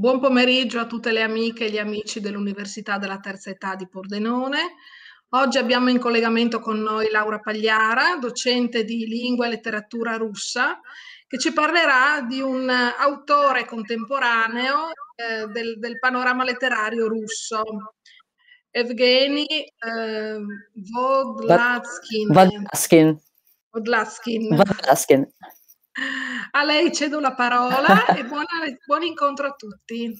Buon pomeriggio a tutte le amiche e gli amici dell'Università della Terza Età di Pordenone. Oggi abbiamo in collegamento con noi Laura Pagliara, docente di lingua e letteratura russa, che ci parlerà di un autore contemporaneo eh, del, del, panorama letterario russo, Evgeny eh, Vodlatskin. Vodlatskin. Vodlatskin. Vodlatskin. A lei cedo la parola e buona, buon incontro a tutti.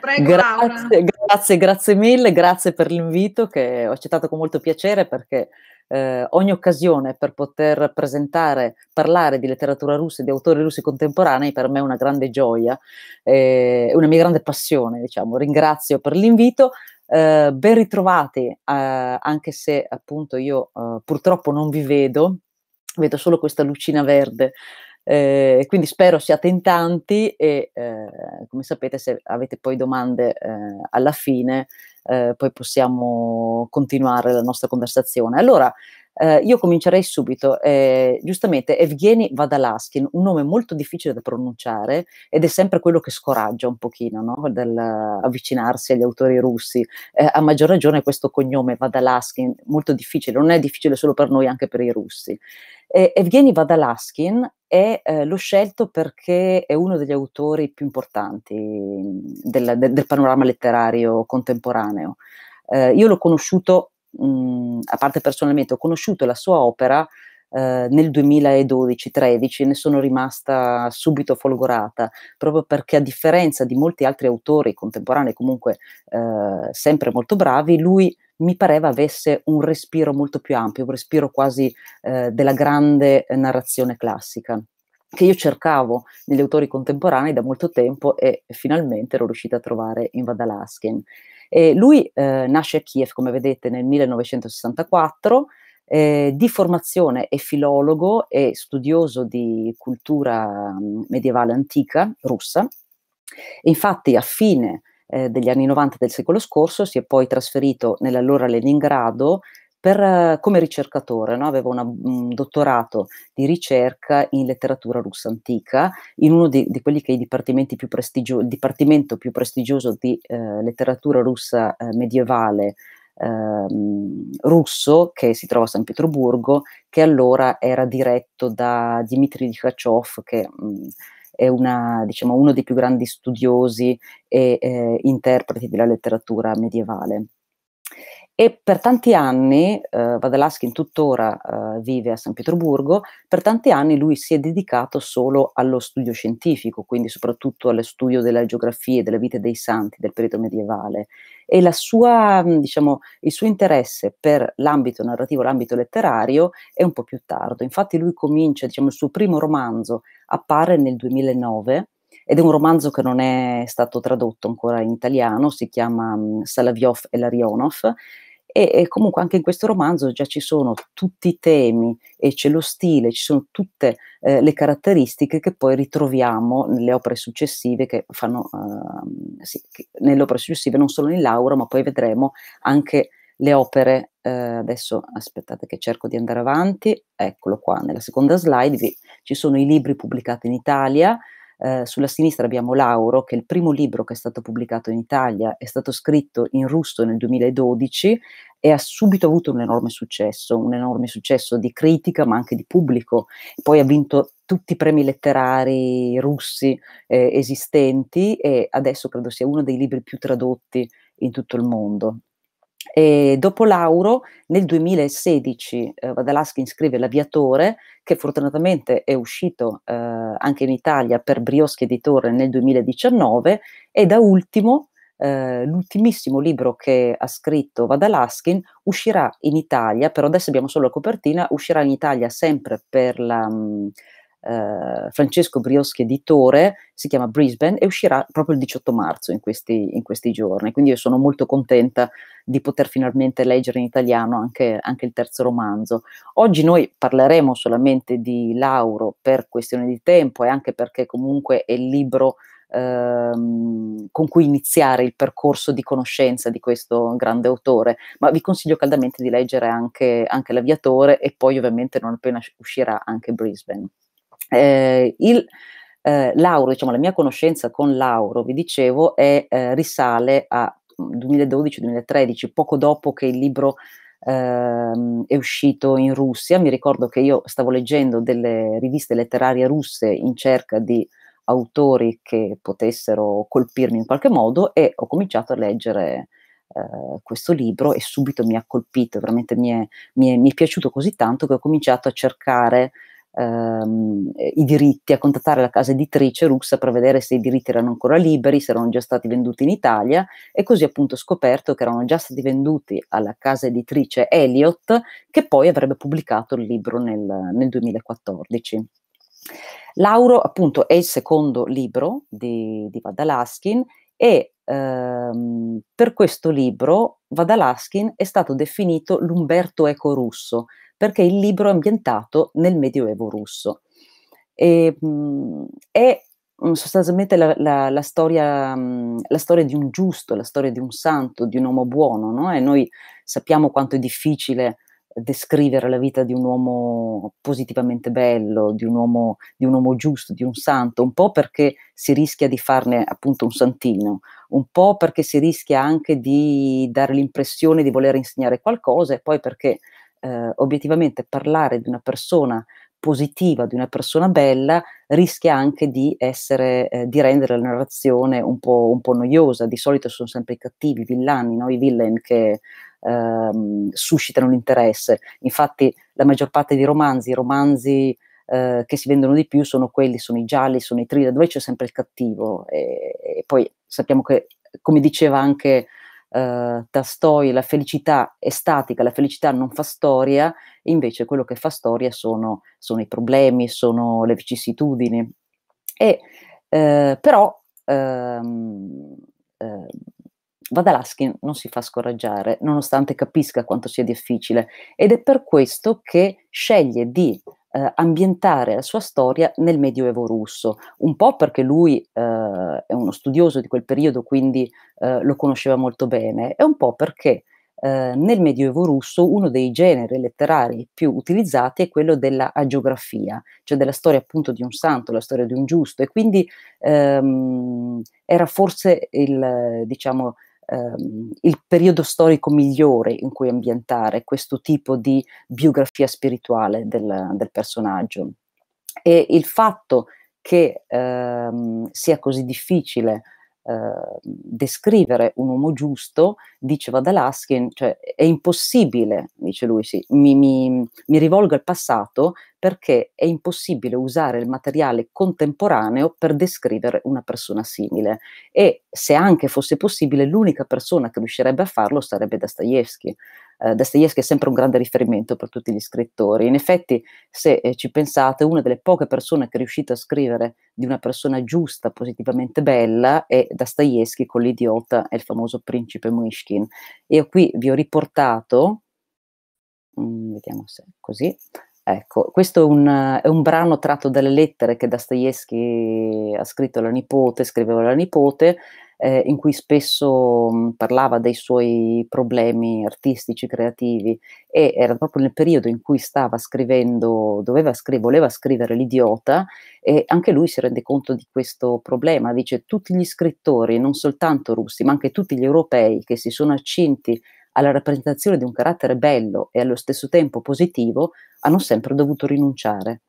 Prego, grazie, Laura. grazie, grazie mille, grazie per l'invito che ho accettato con molto piacere perché eh, ogni occasione per poter presentare, parlare di letteratura russa, e di autori russi contemporanei, per me è una grande gioia, eh, una mia grande passione, diciamo. Ringrazio per l'invito. Eh, ben ritrovati, eh, anche se appunto io eh, purtroppo non vi vedo, vedo solo questa lucina verde eh, quindi spero siate in tanti e eh, come sapete se avete poi domande eh, alla fine ehm, poi possiamo continuare la nostra conversazione. Allora, eh, io comincerei subito. Eh, giustamente, Evgeny Vadalaskin, un nome molto difficile da pronunciare ed è sempre quello che scoraggia un pochino no? dall'avvicinarsi agli autori russi. Eh, a maggior ragione questo cognome Vadalaskin, molto difficile, non è difficile solo per noi, anche per i russi. Eh, Evgeny Vadalaskin è, eh, l'ho scelto perché è uno degli autori più importanti mm, del, del, del panorama letterario contemporaneo. Eh, io l'ho conosciuto mh, mhmm, a parte personalmente, ho conosciuto la sua opera eh, nel 2012-13 e ne sono rimasta subito folgorata, proprio perché a differenza di molti altri autori contemporanei, comunque eh, sempre molto bravi, lui mi pareva avesse un respiro molto più ampio, un respiro quasi eh, della grande narrazione classica che io cercavo negli autori contemporanei da molto tempo e finalmente ero riuscita a trovare in Vadalaskin. E lui eh, nasce a Kiev, come vedete, nel 1964, eh, di formazione è filologo e studioso di cultura mm, medievale antica russa. Infatti, a fine eh, degli anni 90 del secolo scorso si è poi trasferito nell'allora Leningrado per, come ricercatore, no? avevo una, un dottorato di ricerca in letteratura russa antica in uno di, di quelli che è più il dipartimento più prestigioso di eh, letteratura russa eh, medievale Ehm, russo che si trova a San Pietroburgo, che allora era diretto da Dmitry Likhachov, che mh, mm, è una, diciamo, uno dei più grandi studiosi e eh, interpreti della letteratura medievale. E per tanti anni, eh, Vadelaskin tuttora eh, vive a San Pietroburgo, per tanti anni lui si è dedicato solo allo studio scientifico, quindi soprattutto allo studio della geografia, e della vita dei santi, del periodo medievale. E sua, mm, diciamo, il suo interesse per l'ambito narrativo, l'ambito letterario, è un po' più tardo. Infatti lui comincia, diciamo, il suo primo romanzo appare nel 2009, ed è un romanzo che non è stato tradotto ancora in italiano, si chiama mm, Salaviov e Larionov, e, e, comunque anche in questo romanzo già ci sono tutti i temi e c'è lo stile, ci sono tutte eh, le caratteristiche che poi ritroviamo nelle opere successive che fanno, eh, sì, che nelle opere successive non solo in Laura, ma poi vedremo anche le opere, eh, adesso aspettate che cerco di andare avanti, eccolo qua, nella seconda slide vi, ci sono i libri pubblicati in Italia, eh, sulla sinistra abbiamo Lauro, che è il primo libro che è stato pubblicato in Italia, è stato scritto in russo nel 2012 e ha subito avuto un enorme successo, un enorme successo di critica ma anche di pubblico. Poi ha vinto tutti i premi letterari russi eh, esistenti e adesso credo sia uno dei libri più tradotti in tutto il mondo. E dopo Lauro, nel 2016, eh, Vadalaschi scrive L'Aviatore, che fortunatamente è uscito eh, anche in Italia per Brioschi Editore nel 2019, e da ultimo Uh, l'ultimissimo libro che ha scritto Vadalaskin uscirà in Italia, però adesso abbiamo solo la copertina, uscirà in Italia sempre per la, um, eh, Francesco Brioschi editore, si chiama Brisbane e uscirà proprio il 18 marzo in questi, in questi, giorni. Quindi io sono molto contenta di poter finalmente leggere in italiano anche, anche il terzo romanzo. Oggi noi parleremo solamente di Lauro per questione di tempo e anche perché comunque è il libro ehm, con cui iniziare il percorso di conoscenza di questo grande autore, ma vi consiglio caldamente di leggere anche, anche L'Aviatore e poi ovviamente non appena uscirà anche Brisbane. Eh, il, eh, Lauro, diciamo, la mia conoscenza con Lauro, vi dicevo, è, eh, risale a 2012-2013, mm, poco dopo che il libro ehm, è uscito in Russia. Mi ricordo che io stavo leggendo delle riviste letterarie russe in cerca di autori che potessero colpirmi in qualche modo e ho cominciato a leggere Uh, questo libro e subito mi ha colpito, veramente mi è, mi, è, mi è, piaciuto così tanto che ho cominciato a cercare ehm, i diritti, a contattare la casa editrice russa per vedere se i diritti erano ancora liberi, se erano già stati venduti in Italia e così appunto scoperto che erano già stati venduti alla casa editrice Elliott che poi avrebbe pubblicato il libro nel, nel 2014. Lauro appunto è il secondo libro di, di Vadalaskin e ehm, per questo libro Vadalaskin è stato definito l'Umberto Eco russo perché il libro è ambientato nel Medioevo russo. E, mh, mhmm, è mhmm, sostanzialmente la, la, la, storia, mhmm, la, storia, di un giusto, la storia di un santo, di un uomo buono, no? E noi sappiamo quanto è difficile descrivere la vita di un uomo positivamente bello, di un uomo, di un uomo giusto, di un santo, un po' perché si rischia di farne appunto un santino, un po' perché si rischia anche di dare l'impressione di voler insegnare qualcosa e poi perché eh, obiettivamente parlare di una persona positiva, di una persona bella, rischia anche di, essere, eh, di rendere la narrazione un po', un po', noiosa. Di solito sono sempre i cattivi, i villani, no? i villain che ehm, suscitano l'interesse. Infatti la maggior parte dei romanzi, i romanzi eh, che si vendono di più sono quelli, sono i gialli, sono i thriller, dove c'è sempre il cattivo. E, e poi sappiamo che, come diceva anche eh, Tastoi la felicità è statica, la felicità non fa storia, invece quello che fa storia sono, sono i problemi, sono le vicissitudini. E, eh, però ehm, eh, Vadalaschi non si fa scoraggiare, nonostante capisca quanto sia difficile, ed è per questo che sceglie di eh, ambientare la sua storia nel Medioevo russo, un po' perché lui eh, è uno studioso di quel periodo, quindi eh, lo conosceva molto bene, e un po' perché eh, nel Medioevo russo uno dei generi letterari più utilizzati è quello della agiografia, cioè della storia appunto di un santo, la storia di un giusto, e quindi ehm, era forse il, diciamo, ehm, il periodo storico migliore in cui ambientare questo tipo di biografia spirituale del, del personaggio. E il fatto che ehm, sia così difficile Ehm, descrivere un uomo giusto, diceva Vadalaskin, cioè, è impossibile, dice lui, sì, mi, mi, mi rivolgo al passato perché è impossibile usare il materiale contemporaneo per descrivere una persona simile. E se anche fosse possibile, l'unica persona che riuscirebbe a farlo sarebbe Dostoevsky eh, Dostoevsky è sempre un grande riferimento per tutti gli scrittori. In effetti, se eh, ci pensate, una delle poche persone che è riuscita a scrivere di una persona giusta, positivamente bella, è Dostoevsky con l'idiota e il famoso principe Mishkin. Io qui vi ho riportato, mh, mm, vediamo se è così, Ecco, questo è un, è un, brano tratto dalle lettere che Dostoevsky ha scritto alla nipote, scriveva alla nipote, eh, in cui spesso mh, mm, parlava dei suoi problemi artistici, creativi, e era proprio nel periodo in cui stava scrivendo, doveva scri- voleva scrivere l'idiota, e anche lui si rende conto di questo problema. Dice: Tutti gli scrittori, non soltanto russi, ma anche tutti gli europei che si sono accinti alla rappresentazione di un carattere bello e allo stesso tempo positivo, hanno sempre dovuto rinunciare,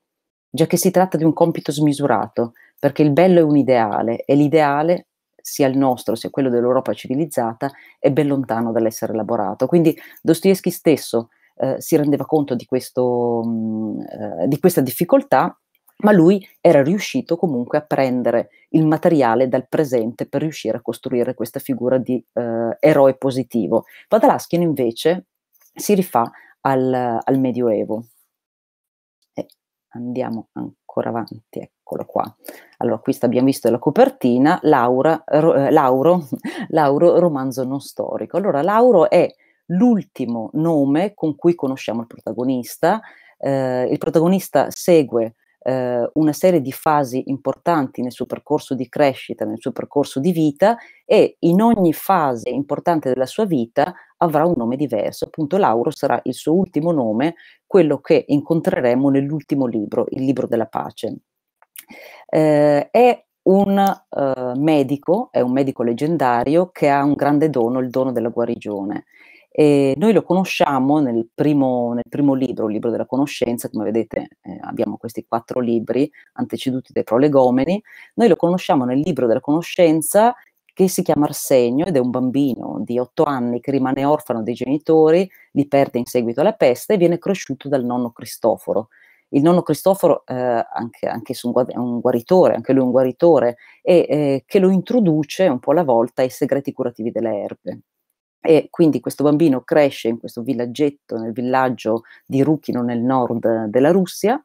già che si tratta di un compito smisurato, perché il bello è un ideale e l'ideale, sia il nostro sia quello dell'Europa civilizzata, è ben lontano dall'essere elaborato. Quindi Dostoevsky stesso eh, si rendeva conto di, questo, mh, mm, eh, di questa difficoltà ma lui era riuscito comunque a prendere il materiale dal presente per riuscire a costruire questa figura di eh, eroe positivo. Padalaschian invece si rifà al, al Medioevo. E andiamo ancora avanti, eccolo qua. Allora, qui abbiamo visto la copertina, Laura, eh, Lauro, Lauro, romanzo non storico. Allora, Lauro è l'ultimo nome con cui conosciamo il protagonista. Eh, il protagonista segue eh, una serie di fasi importanti nel suo percorso di crescita, nel suo percorso di vita e in ogni fase importante della sua vita avrà un nome diverso. Appunto Lauro sarà il suo ultimo nome, quello che incontreremo nell'ultimo libro, il libro della pace. Eh, è un eh, medico, è un medico leggendario che ha un grande dono, il dono della guarigione e noi lo conosciamo nel primo, nel primo, libro, il libro della conoscenza, come vedete eh, abbiamo questi quattro libri anteceduti dai prolegomeni, noi lo conosciamo nel libro della conoscenza che si chiama Arsenio ed è un bambino di otto anni che rimane orfano dei genitori, li perde in seguito alla peste e viene cresciuto dal nonno Cristoforo. Il nonno Cristoforo, eh, anche, anche è un guaritore, anche lui è un guaritore, e, eh, che lo introduce un po' alla volta ai segreti curativi delle erbe e quindi questo bambino cresce in questo villaggetto, nel villaggio di Rukino nel nord della Russia,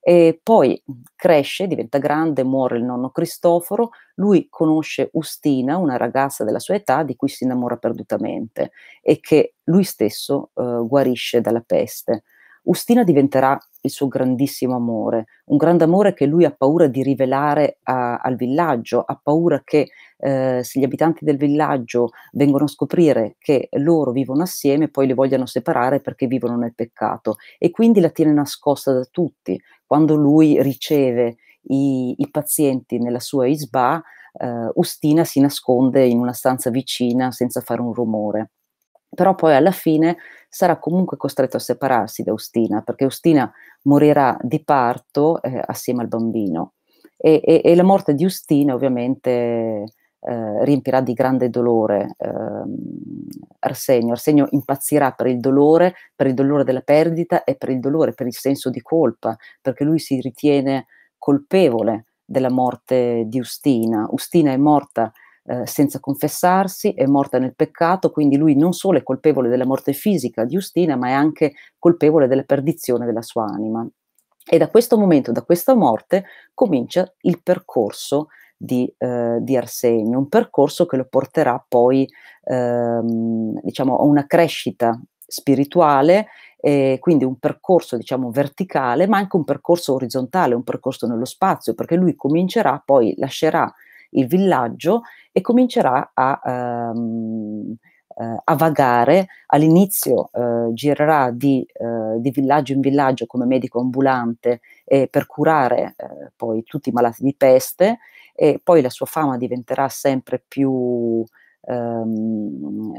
e poi cresce, diventa grande, muore il nonno Cristoforo, lui conosce Ustina, una ragazza della sua età di cui si innamora perdutamente e che lui stesso eh, guarisce dalla peste. Ustina diventerà il suo grandissimo amore, un grande amore che lui ha paura di rivelare a, al villaggio, ha paura che eh, se gli abitanti del villaggio vengono a scoprire che loro vivono assieme, poi li vogliano separare perché vivono nel peccato e quindi la tiene nascosta da tutti. Quando lui riceve i, i pazienti nella sua isba, eh, Ustina si nasconde in una stanza vicina senza fare un rumore però poi alla fine sarà comunque costretto a separarsi da Ustina, perché Ustina morirà di parto eh, assieme al bambino. E, e, e, la morte di Ustina ovviamente eh, riempirà di grande dolore eh, Arsenio. Arsenio impazzirà per il dolore, per il dolore della perdita e per il dolore, per il senso di colpa, perché lui si ritiene colpevole della morte di Ustina. Ustina è morta eh, senza confessarsi, è morta nel peccato, quindi lui non solo è colpevole della morte fisica di Justina, ma è anche colpevole della perdizione della sua anima. E da questo momento, da questa morte, comincia il percorso di, eh, di, Arsenio, un percorso che lo porterà poi ehm, diciamo, a una crescita spirituale, eh, quindi un percorso diciamo, verticale, ma anche un percorso orizzontale, un percorso nello spazio, perché lui comincerà poi, lascerà il villaggio e comincerà a, um, a vagare. All'inizio uh, girerà di, uh, di, villaggio in villaggio come medico ambulante eh, per curare eh, poi tutti i malati di peste e poi la sua fama diventerà sempre più ehm,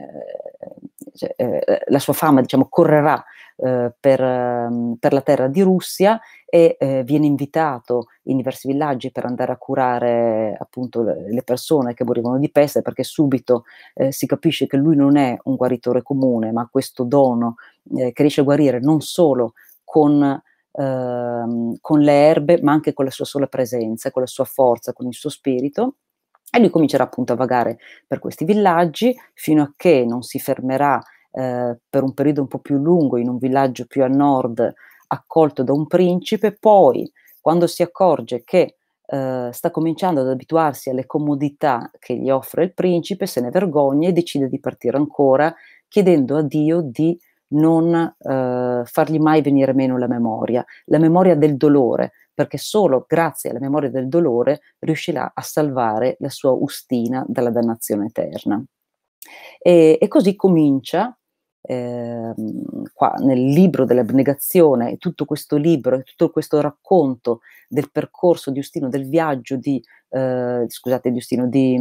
cioè, eh, la sua fama diciamo, correrà eh, per, ehm, per, la terra di Russia e eh, viene invitato in diversi villaggi per andare a curare appunto le persone che morivano di peste perché subito eh, si capisce che lui non è un guaritore comune ma questo dono eh, che riesce a guarire non solo con ehm, con le erbe, ma anche con la sua sola presenza, con la sua forza, con il suo spirito. E lui comincerà appunto a vagare per questi villaggi fino a che non si fermerà eh, per un periodo un po' più lungo in un villaggio più a nord accolto da un principe, poi quando si accorge che eh, sta cominciando ad abituarsi alle comodità che gli offre il principe, se ne vergogna e decide di partire ancora chiedendo a Dio di non eh, fargli mai venire meno la memoria, la memoria del dolore, perché solo grazie alla memoria del dolore riuscirà a salvare la sua ustina dalla dannazione eterna. E, e così comincia eh, qua nel libro dell'abnegazione, tutto questo libro, e tutto questo racconto del percorso di Ustino, del viaggio di, eh, scusate, di, Ustino, di,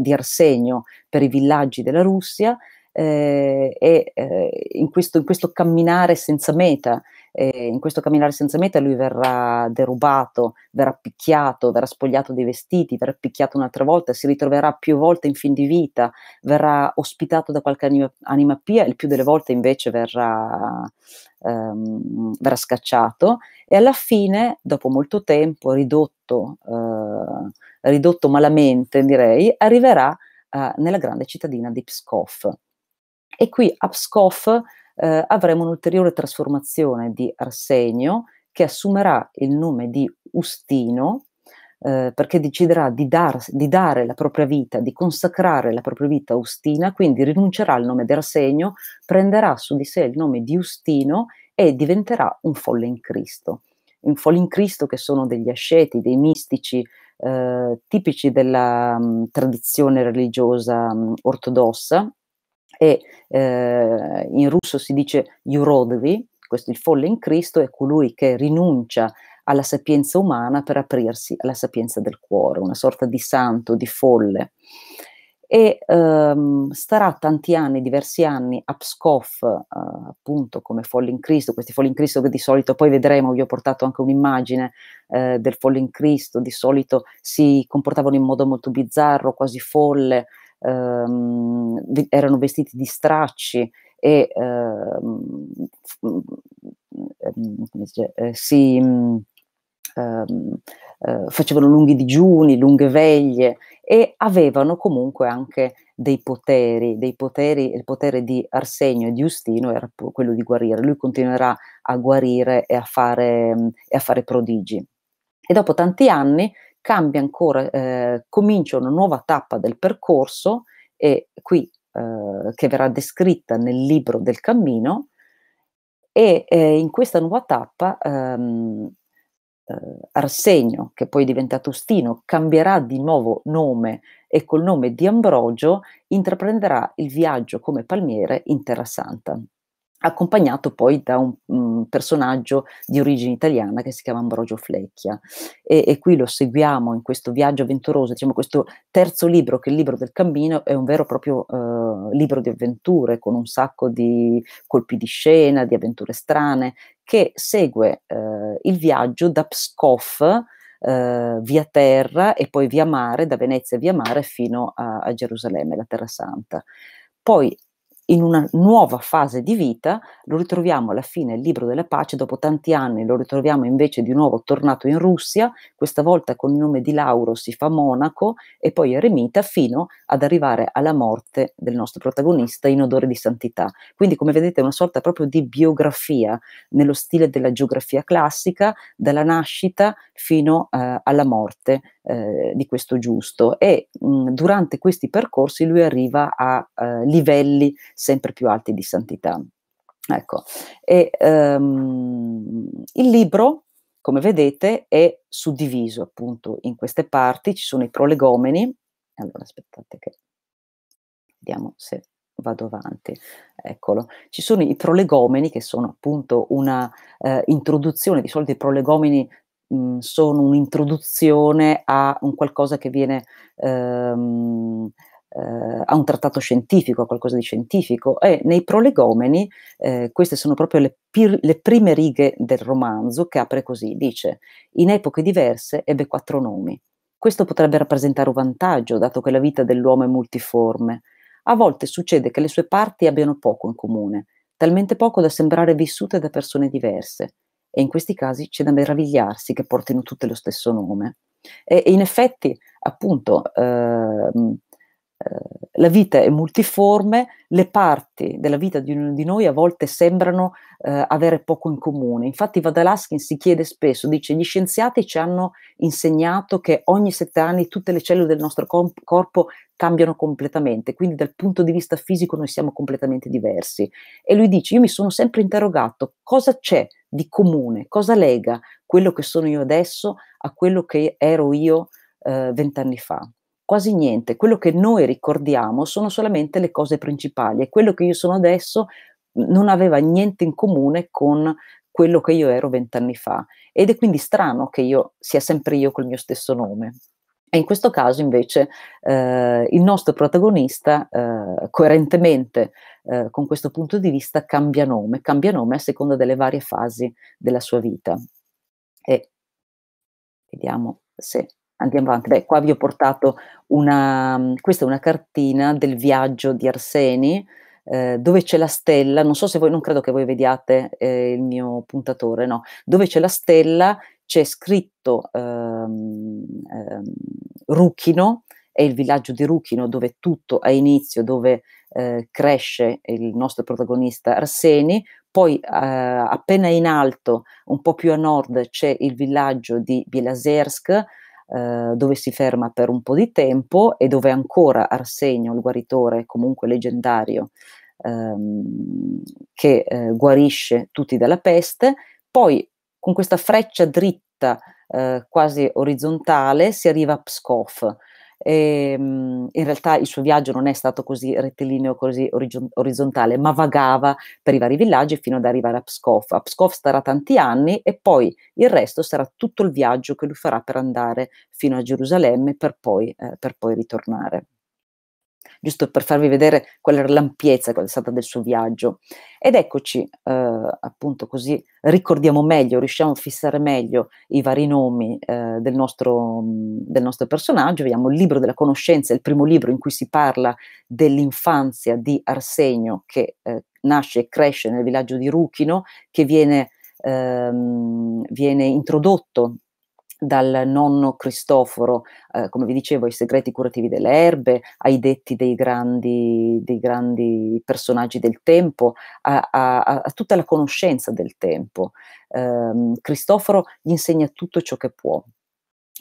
di, Arsenio per i villaggi della Russia, eh, e eh, in questo, in, questo, camminare senza meta, eh, in questo camminare senza meta lui verrà derubato, verrà picchiato, verrà spogliato dei vestiti, verrà picchiato un'altra volta, si ritroverà più volte in fin di vita, verrà ospitato da qualche anima, anima pia, il più delle volte invece verrà, ehm, verrà scacciato e alla fine, dopo molto tempo, ridotto, eh, ridotto malamente direi, arriverà eh, nella grande cittadina di Pskov. E qui a Pskov eh, avremo un'ulteriore trasformazione di Arsenio che assumerà il nome di Ustino eh, perché deciderà di, dar, di, dare la propria vita, di consacrare la propria vita a Ustina, quindi rinuncerà al nome di Arsenio, prenderà su di sé il nome di Ustino e diventerà un folle in Cristo. Un folle in Cristo che sono degli asceti, dei mistici eh, tipici della mh, mm, tradizione religiosa mh, mm, ortodossa, e eh, in russo si dice Yurodovi, questo il folle in Cristo è colui che rinuncia alla sapienza umana per aprirsi alla sapienza del cuore, una sorta di santo, di folle. E ehm, starà tanti anni, diversi anni, a Pskov, eh, appunto come folle in Cristo, questi folle in Cristo che di solito, poi vedremo, vi ho portato anche un'immagine eh, del folle in Cristo, di solito si comportavano in modo molto bizzarro, quasi folle, ehm, erano vestiti di stracci e ehm, mm, ehm eh, si, mm, ehm, eh, facevano lunghi digiuni, lunghe veglie e avevano comunque anche dei poteri, dei poteri, il potere di Arsenio e di Ustino era quello di guarire, lui continuerà a guarire e a fare, mm, e a fare prodigi. E dopo tanti anni cambia ancora, eh, comincia una nuova tappa del percorso e qui eh, che verrà descritta nel libro del cammino e eh, in questa nuova tappa ehm, eh, Arsenio, che poi è diventato Ustino, cambierà di nuovo nome e col nome di Ambrogio intraprenderà il viaggio come palmiere in Terra Santa accompagnato poi da un, un, personaggio di origine italiana che si chiama Ambrogio Flecchia. E, e, qui lo seguiamo in questo viaggio avventuroso, diciamo questo terzo libro, che è il libro del cammino, è un vero e proprio eh, libro di avventure, con un sacco di colpi di scena, di avventure strane, che segue eh, il viaggio da Pskov, Uh, via terra e poi via mare, da Venezia via mare fino a, a Gerusalemme, la Terra Santa. Poi in una nuova fase di vita, lo ritroviamo alla fine il libro della pace, dopo tanti anni lo ritroviamo invece di nuovo tornato in Russia, questa volta con il nome di Lauro si fa monaco e poi eremita fino ad arrivare alla morte del nostro protagonista in odore di santità. Quindi come vedete è una sorta proprio di biografia nello stile della geografia classica, dalla nascita fino eh, alla morte eh, di questo giusto e mh, mm, durante questi percorsi lui arriva a eh, livelli sempre più alti di santità. Ecco, e, um, il libro, come vedete, è suddiviso appunto in queste parti, ci sono i prolegomeni, allora aspettate che vediamo se vado avanti, eccolo, ci sono i prolegomeni che sono appunto una eh, introduzione, di solito i prolegomeni mh, mm, sono un'introduzione a un qualcosa che viene ehm, eh, a un trattato scientifico, a qualcosa di scientifico. E nei prolegomeni, eh, queste sono proprio le, pir- le, prime righe del romanzo che apre così, dice, in epoche diverse ebbe quattro nomi. Questo potrebbe rappresentare un vantaggio, dato che la vita dell'uomo è multiforme. A volte succede che le sue parti abbiano poco in comune, talmente poco da sembrare vissute da persone diverse. E in questi casi c'è da meravigliarsi che portino tutte lo stesso nome. E, in effetti, appunto, eh, la vita è multiforme, le parti della vita di ognuno di noi a volte sembrano eh, avere poco in comune. Infatti Vadalaskin si chiede spesso, dice gli scienziati ci hanno insegnato che ogni sette anni tutte le cellule del nostro corpo cambiano completamente, quindi dal punto di vista fisico noi siamo completamente diversi. E lui dice, io mi sono sempre interrogato cosa c'è di comune, cosa lega quello che sono io adesso a quello che ero io eh, vent'anni eh, fa quasi niente. Quello che noi ricordiamo sono solamente le cose principali e quello che io sono adesso mhmm, non aveva niente in comune con quello che io ero vent'anni fa ed è quindi strano che io sia sempre io col mio stesso nome. E in questo caso invece eh, il nostro protagonista eh, coerentemente eh, con questo punto di vista cambia nome, cambia nome a seconda delle varie fasi della sua vita. E vediamo se andiamo avanti. Beh, qua vi ho portato una, questa è una cartina del viaggio di Arseni, eh, dove c'è la stella, non so se voi, non credo che voi vediate eh, il mio puntatore, no, dove c'è la stella c'è scritto ehm, ehm, Ruchino, è il villaggio di Ruchino dove tutto ha inizio, dove eh, cresce il nostro protagonista Arseni, poi eh, appena in alto, un po' più a nord, c'è il villaggio di Bielasersk, eh, dove si ferma per un po' di tempo e dove ancora Arsenio, il guaritore comunque leggendario, ehm, che eh, guarisce tutti dalla peste, poi con questa freccia dritta eh, quasi orizzontale si arriva a Pskov, e, ehm, in realtà il suo viaggio non è stato così rettilineo, così orizzontale, ma vagava per i vari villaggi fino ad arrivare a Pskov. A Pskov starà tanti anni e poi il resto sarà tutto il viaggio che lui farà per andare fino a Gerusalemme per poi, eh, per poi ritornare giusto per farvi vedere qual era lampiezza qual è stata del suo viaggio. Ed eccoci, eh, appunto così ricordiamo meglio, riusciamo a fissare meglio i vari nomi eh, del, nostro, mm, del nostro personaggio. Vediamo il libro della conoscenza, il primo libro in cui si parla dell'infanzia di Arsenio che eh, nasce e cresce nel villaggio di Ruchino, che viene, ehm, viene introdotto dal nonno Cristoforo, eh, come vi dicevo, ai segreti curativi delle erbe, ai detti dei grandi, dei grandi personaggi del tempo, a, a, a, tutta la conoscenza del tempo. Eh, Cristoforo gli insegna tutto ciò che può.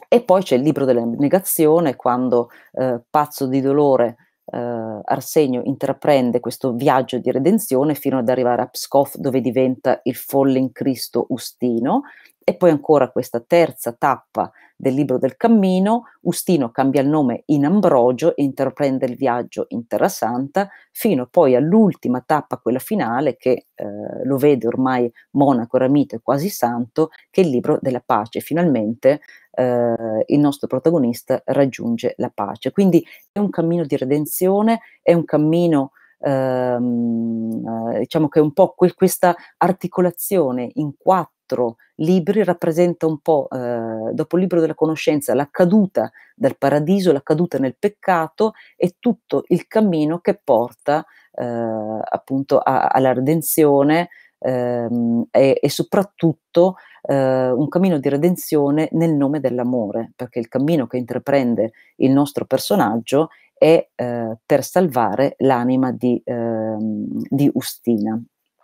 E poi c'è il libro della negazione, quando eh, pazzo di dolore Uh, Arsenio intraprende questo viaggio di redenzione fino ad arrivare a Pskov dove diventa il folle in Cristo Ustino e poi ancora questa terza tappa del libro del cammino, Ustino cambia il nome in Ambrogio e intraprende il viaggio in Terra Santa, fino poi all'ultima tappa, quella finale, che eh, lo vede ormai monaco, ramito e quasi santo, che è il libro della pace. Finalmente eh, il nostro protagonista raggiunge la pace. Quindi è un cammino di redenzione, è un cammino ehm, eh, diciamo che un po' que- questa articolazione in quattro libri rappresenta un po', eh, dopo il libro della conoscenza, la caduta dal paradiso, la caduta nel peccato e tutto il cammino che porta eh, appunto a- alla redenzione, ehm, e, e, soprattutto eh, un cammino di redenzione nel nome dell'amore, perché il cammino che intraprende il nostro personaggio è eh, per salvare l'anima di, ehm, di Ustina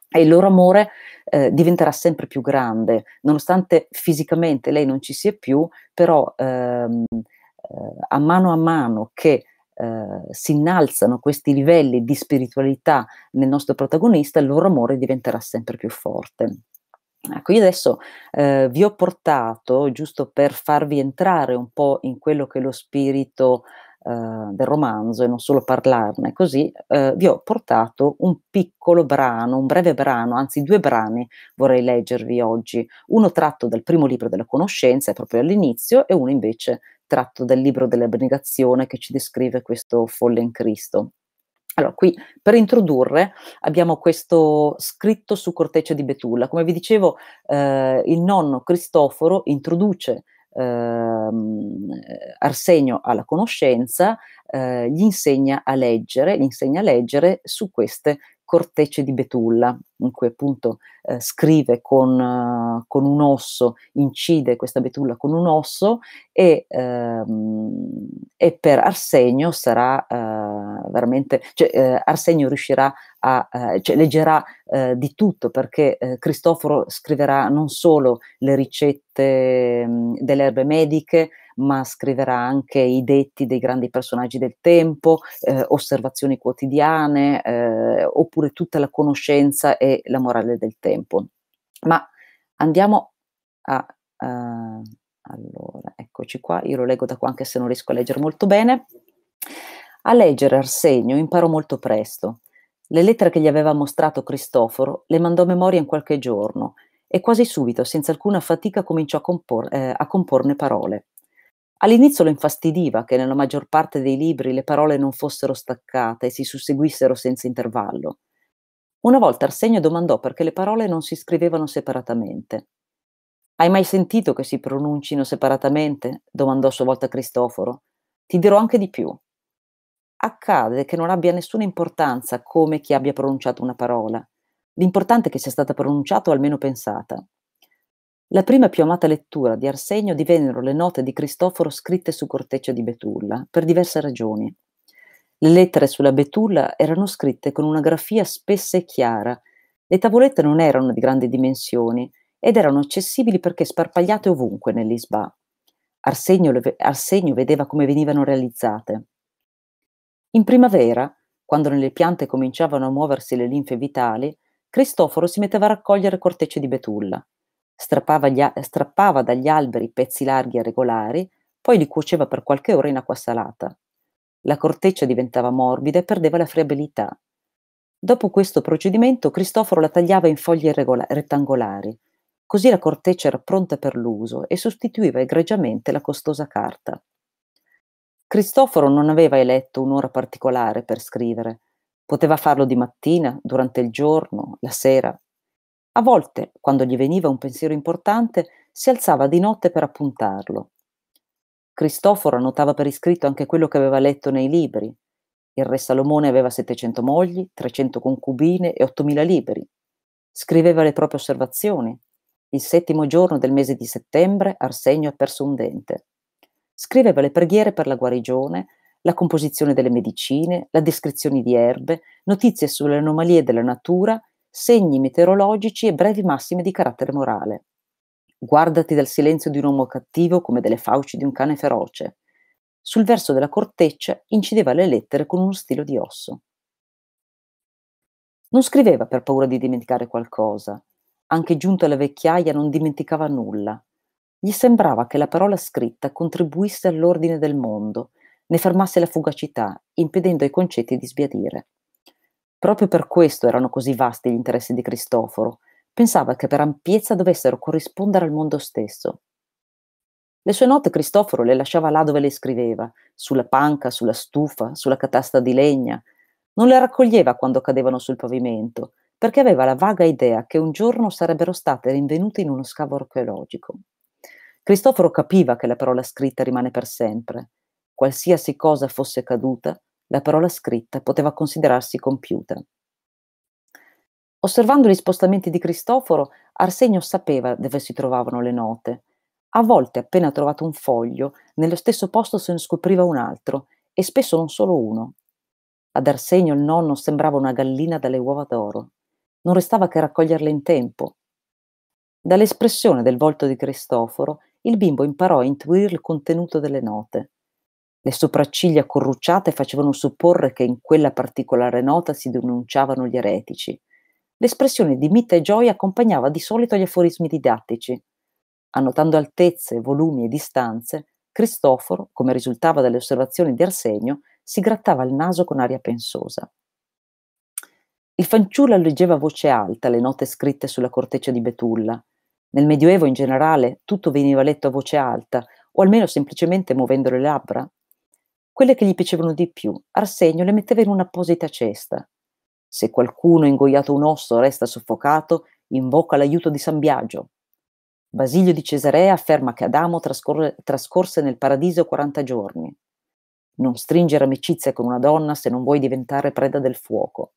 e il loro amore eh, diventerà sempre più grande, nonostante fisicamente lei non ci sia più, però ehm, eh, a mano a mano che eh, si innalzano questi livelli di spiritualità nel nostro protagonista, il loro amore diventerà sempre più forte. Ecco, io adesso eh, vi ho portato, giusto per farvi entrare un po' in quello che è lo spirito eh, del romanzo e non solo parlarne così, eh, vi ho portato un piccolo brano, un breve brano, anzi due brani vorrei leggervi oggi, uno tratto dal primo libro della conoscenza, proprio all'inizio, e uno invece tratto dal libro dell'abnegazione che ci descrive questo folle in Cristo. Allora, qui per introdurre abbiamo questo scritto su corteccia di Betulla. Come vi dicevo, eh, il nonno Cristoforo introduce ehm, Arsenio alla conoscenza, eh, gli insegna a leggere, gli insegna a leggere su queste cortecce di betulla, in cui appunto eh, scrive con, uh, con, un osso, incide questa betulla con un osso e, ehm, e per Arsenio sarà eh, veramente, cioè, eh, Arsenio riuscirà a, eh, cioè, leggerà eh, di tutto perché Cristoforo scriverà non solo le ricette mh, mm, delle erbe mediche, ma scriverà anche i detti dei grandi personaggi del tempo, eh, osservazioni quotidiane, eh, oppure tutta la conoscenza e la morale del tempo. Ma andiamo a... Uh, allora, eccoci qua, io lo leggo da qua anche se non riesco a leggere molto bene. A leggere Arsenio imparò molto presto. Le lettere che gli aveva mostrato Cristoforo le mandò a memoria in qualche giorno e quasi subito, senza alcuna fatica, cominciò a, compor- eh, a comporne parole. All'inizio lo infastidiva che nella maggior parte dei libri le parole non fossero staccate e si susseguissero senza intervallo. Una volta Arsenio domandò perché le parole non si scrivevano separatamente. Hai mai sentito che si pronuncino separatamente? domandò a sua volta Cristoforo. Ti dirò anche di più. Accade che non abbia nessuna importanza come chi abbia pronunciato una parola. L'importante è che sia stata pronunciata o almeno pensata. La prima più amata lettura di Arsenio divennero le note di Cristoforo scritte su corteccia di betulla, per diverse ragioni. Le lettere sulla betulla erano scritte con una grafia spessa e chiara, le tavolette non erano di grandi dimensioni ed erano accessibili perché sparpagliate ovunque nell'Isba. Arsenio, ve- Arsenio vedeva come venivano realizzate. In primavera, quando nelle piante cominciavano a muoversi le linfe vitali, Cristoforo si metteva a raccogliere cortecce di betulla strappava, a- strappava dagli alberi pezzi larghi e regolari, poi li cuoceva per qualche ora in acqua salata. La corteccia diventava morbida e perdeva la friabilità. Dopo questo procedimento Cristoforo la tagliava in foglie regola- rettangolari, così la corteccia era pronta per l'uso e sostituiva egregiamente la costosa carta. Cristoforo non aveva eletto un'ora particolare per scrivere, poteva farlo di mattina, durante il giorno, la sera, a volte, quando gli veniva un pensiero importante, si alzava di notte per appuntarlo. Cristoforo annotava per iscritto anche quello che aveva letto nei libri. Il re Salomone aveva 700 mogli, 300 concubine e 8000 libri. Scriveva le proprie osservazioni. Il settimo giorno del mese di settembre Arsenio ha perso un dente. Scriveva le preghiere per la guarigione, la composizione delle medicine, la descrizione di erbe, notizie sulle anomalie della natura segni meteorologici e brevi massime di carattere morale. Guardati dal silenzio di un uomo cattivo come delle fauci di un cane feroce. Sul verso della corteccia incideva le lettere con uno stilo di osso. Non scriveva per paura di dimenticare qualcosa. Anche giunto alla vecchiaia non dimenticava nulla. Gli sembrava che la parola scritta contribuisse all'ordine del mondo, ne fermasse la fugacità, impedendo ai concetti di sbiadire. Proprio per questo erano così vasti gli interessi di Cristoforo. Pensava che per ampiezza dovessero corrispondere al mondo stesso. Le sue note Cristoforo le lasciava là dove le scriveva, sulla panca, sulla stufa, sulla catasta di legna. Non le raccoglieva quando cadevano sul pavimento, perché aveva la vaga idea che un giorno sarebbero state rinvenute in uno scavo archeologico. Cristoforo capiva che la parola scritta rimane per sempre. Qualsiasi cosa fosse caduta, la parola scritta poteva considerarsi compiuta. Osservando gli spostamenti di Cristoforo, Arsenio sapeva dove si trovavano le note. A volte, appena trovato un foglio, nello stesso posto se ne scopriva un altro, e spesso non solo uno. Ad Arsenio il nonno sembrava una gallina dalle uova d'oro. Non restava che raccoglierle in tempo. Dall'espressione del volto di Cristoforo, il bimbo imparò a intuire il contenuto delle note. Le sopracciglia corrucciate facevano supporre che in quella particolare nota si denunciavano gli eretici. L'espressione di mita e gioia accompagnava di solito gli aforismi didattici. Annotando altezze, volumi e distanze, Cristoforo, come risultava dalle osservazioni di Arsenio, si grattava il naso con aria pensosa. Il fanciullo leggeva a voce alta le note scritte sulla corteccia di Betulla. Nel Medioevo in generale tutto veniva letto a voce alta, o almeno semplicemente muovendo le labbra, quelle che gli piacevano di più, Arsenio le metteva in un'apposita cesta. Se qualcuno ingoiato un osso resta soffocato, invoca l'aiuto di San Biagio. Basilio di Cesarea afferma che Adamo trascorre, trascorse nel paradiso 40 giorni. Non stringere amicizia con una donna se non vuoi diventare preda del fuoco.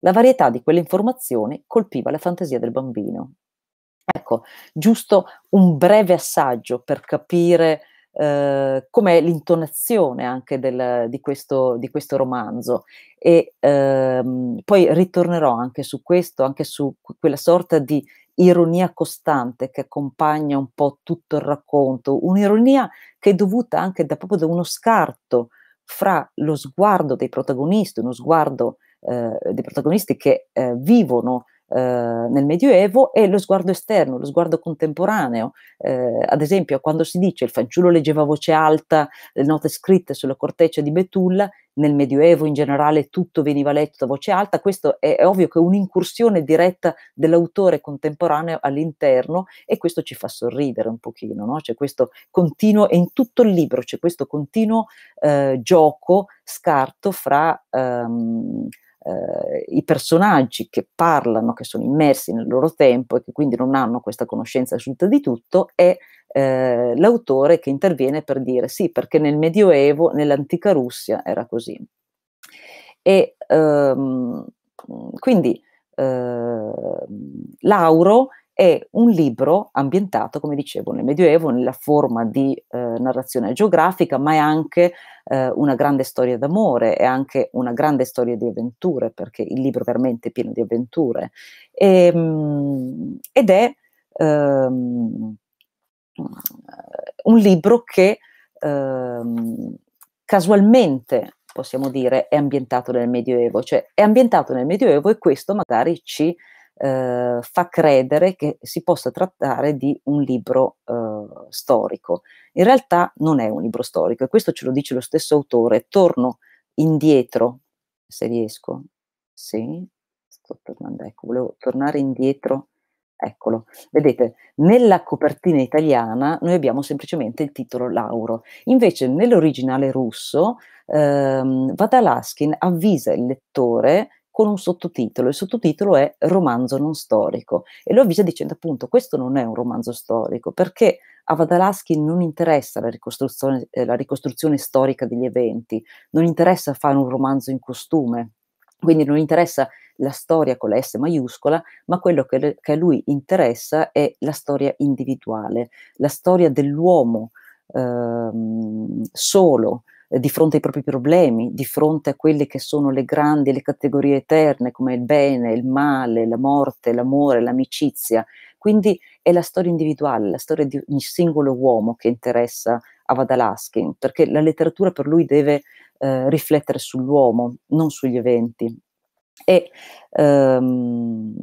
La varietà di quelle informazioni colpiva la fantasia del bambino. Ecco, giusto un breve assaggio per capire eh, com'è l'intonazione anche del, di, questo, di, questo, romanzo. E ehm, poi ritornerò anche su questo, anche su quella sorta di ironia costante che accompagna un po' tutto il racconto, un'ironia che è dovuta anche da, proprio da uno scarto fra lo sguardo dei protagonisti, uno sguardo eh, dei protagonisti che eh, vivono eh, nel Medioevo e lo sguardo esterno, lo sguardo contemporaneo. Eh, ad esempio, quando si dice il fanciullo leggeva a voce alta le note scritte sulla corteccia di Betulla, nel Medioevo in generale tutto veniva letto a voce alta, questo è, è ovvio che è un'incursione diretta dell'autore contemporaneo all'interno e questo ci fa sorridere un pochino, no? c'è questo continuo, e in tutto il libro c'è questo continuo eh, gioco, scarto fra... Um, eh, i personaggi che parlano, che sono immersi nel loro tempo e che quindi non hanno questa conoscenza assoluta di tutto, è eh, l'autore che interviene per dire sì, perché nel Medioevo, nell'antica Russia era così. E ehm, quindi eh, Lauro è un libro ambientato, come dicevo, nel Medioevo, nella forma di eh, narrazione geografica, ma è anche eh, una grande storia d'amore, è anche una grande storia di avventure, perché il libro veramente è pieno di avventure. E, ehm, ed è um, un libro che um, casualmente possiamo dire è ambientato nel Medioevo, cioè è ambientato nel Medioevo e questo magari ci eh, fa credere che si possa trattare di un libro eh, storico. In realtà non è un libro storico e questo ce lo dice lo stesso autore. Torno indietro, se riesco. Sì, sto tornando, ecco, volevo tornare indietro. Eccolo, vedete, nella copertina italiana noi abbiamo semplicemente il titolo Lauro, invece nell'originale russo ehm, Vadalaskin avvisa il lettore con un sottotitolo. Il sottotitolo è Romanzo non storico e lo avvisa dicendo appunto questo non è un romanzo storico perché a Vadalaschi non interessa la ricostruzione, eh, la ricostruzione storica degli eventi, non interessa fare un romanzo in costume, quindi non interessa la storia con la S maiuscola, ma quello che, che, a lui interessa è la storia individuale, la storia dell'uomo ehm, solo, eh, di fronte ai propri problemi, di fronte a quelle che sono le grandi, le categorie eterne come il bene, il male, la morte, l'amore, l'amicizia. Quindi è la storia individuale, la storia di ogni singolo uomo che interessa a Vadalaskin, perché la letteratura per lui deve eh, riflettere sull'uomo, non sugli eventi. E ehm,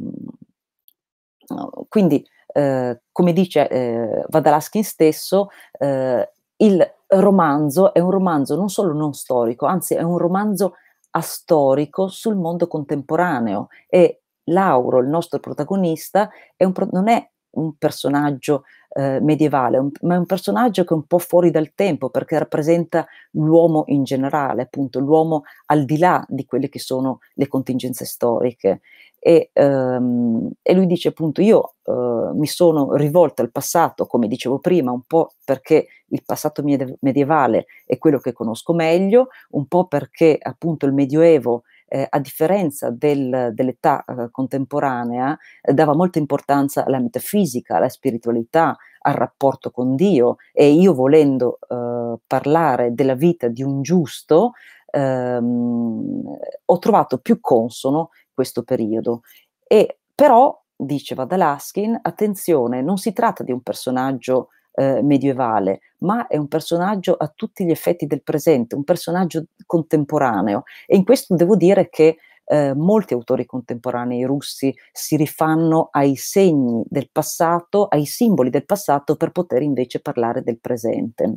quindi, eh, come dice eh, Vadalaskin stesso, eh, il romanzo è un romanzo non solo non storico, anzi è un romanzo astorico sul mondo contemporaneo e Lauro, il nostro protagonista, è un, non è un personaggio eh, medievale, un, ma è un personaggio che è un po' fuori dal tempo perché rappresenta l'uomo in generale, appunto l'uomo al di là di quelle che sono le contingenze storiche. E, ehm, e, lui dice appunto io eh, mi sono rivolto al passato, come dicevo prima, un po' perché il passato medievale è quello che conosco meglio, un po' perché appunto il Medioevo eh, a differenza del, dell'età eh, contemporanea, eh, dava molta importanza alla metafisica, alla spiritualità, al rapporto con Dio e io volendo eh, parlare della vita di un giusto, ehm, ho trovato più consono questo periodo. E però, dice Vadalaskin, attenzione, non si tratta di un personaggio eh, medievale, ma è un personaggio a tutti gli effetti del presente, un personaggio contemporaneo. E in questo devo dire che eh, molti autori contemporanei russi si rifanno ai segni del passato, ai simboli del passato per poter invece parlare del presente.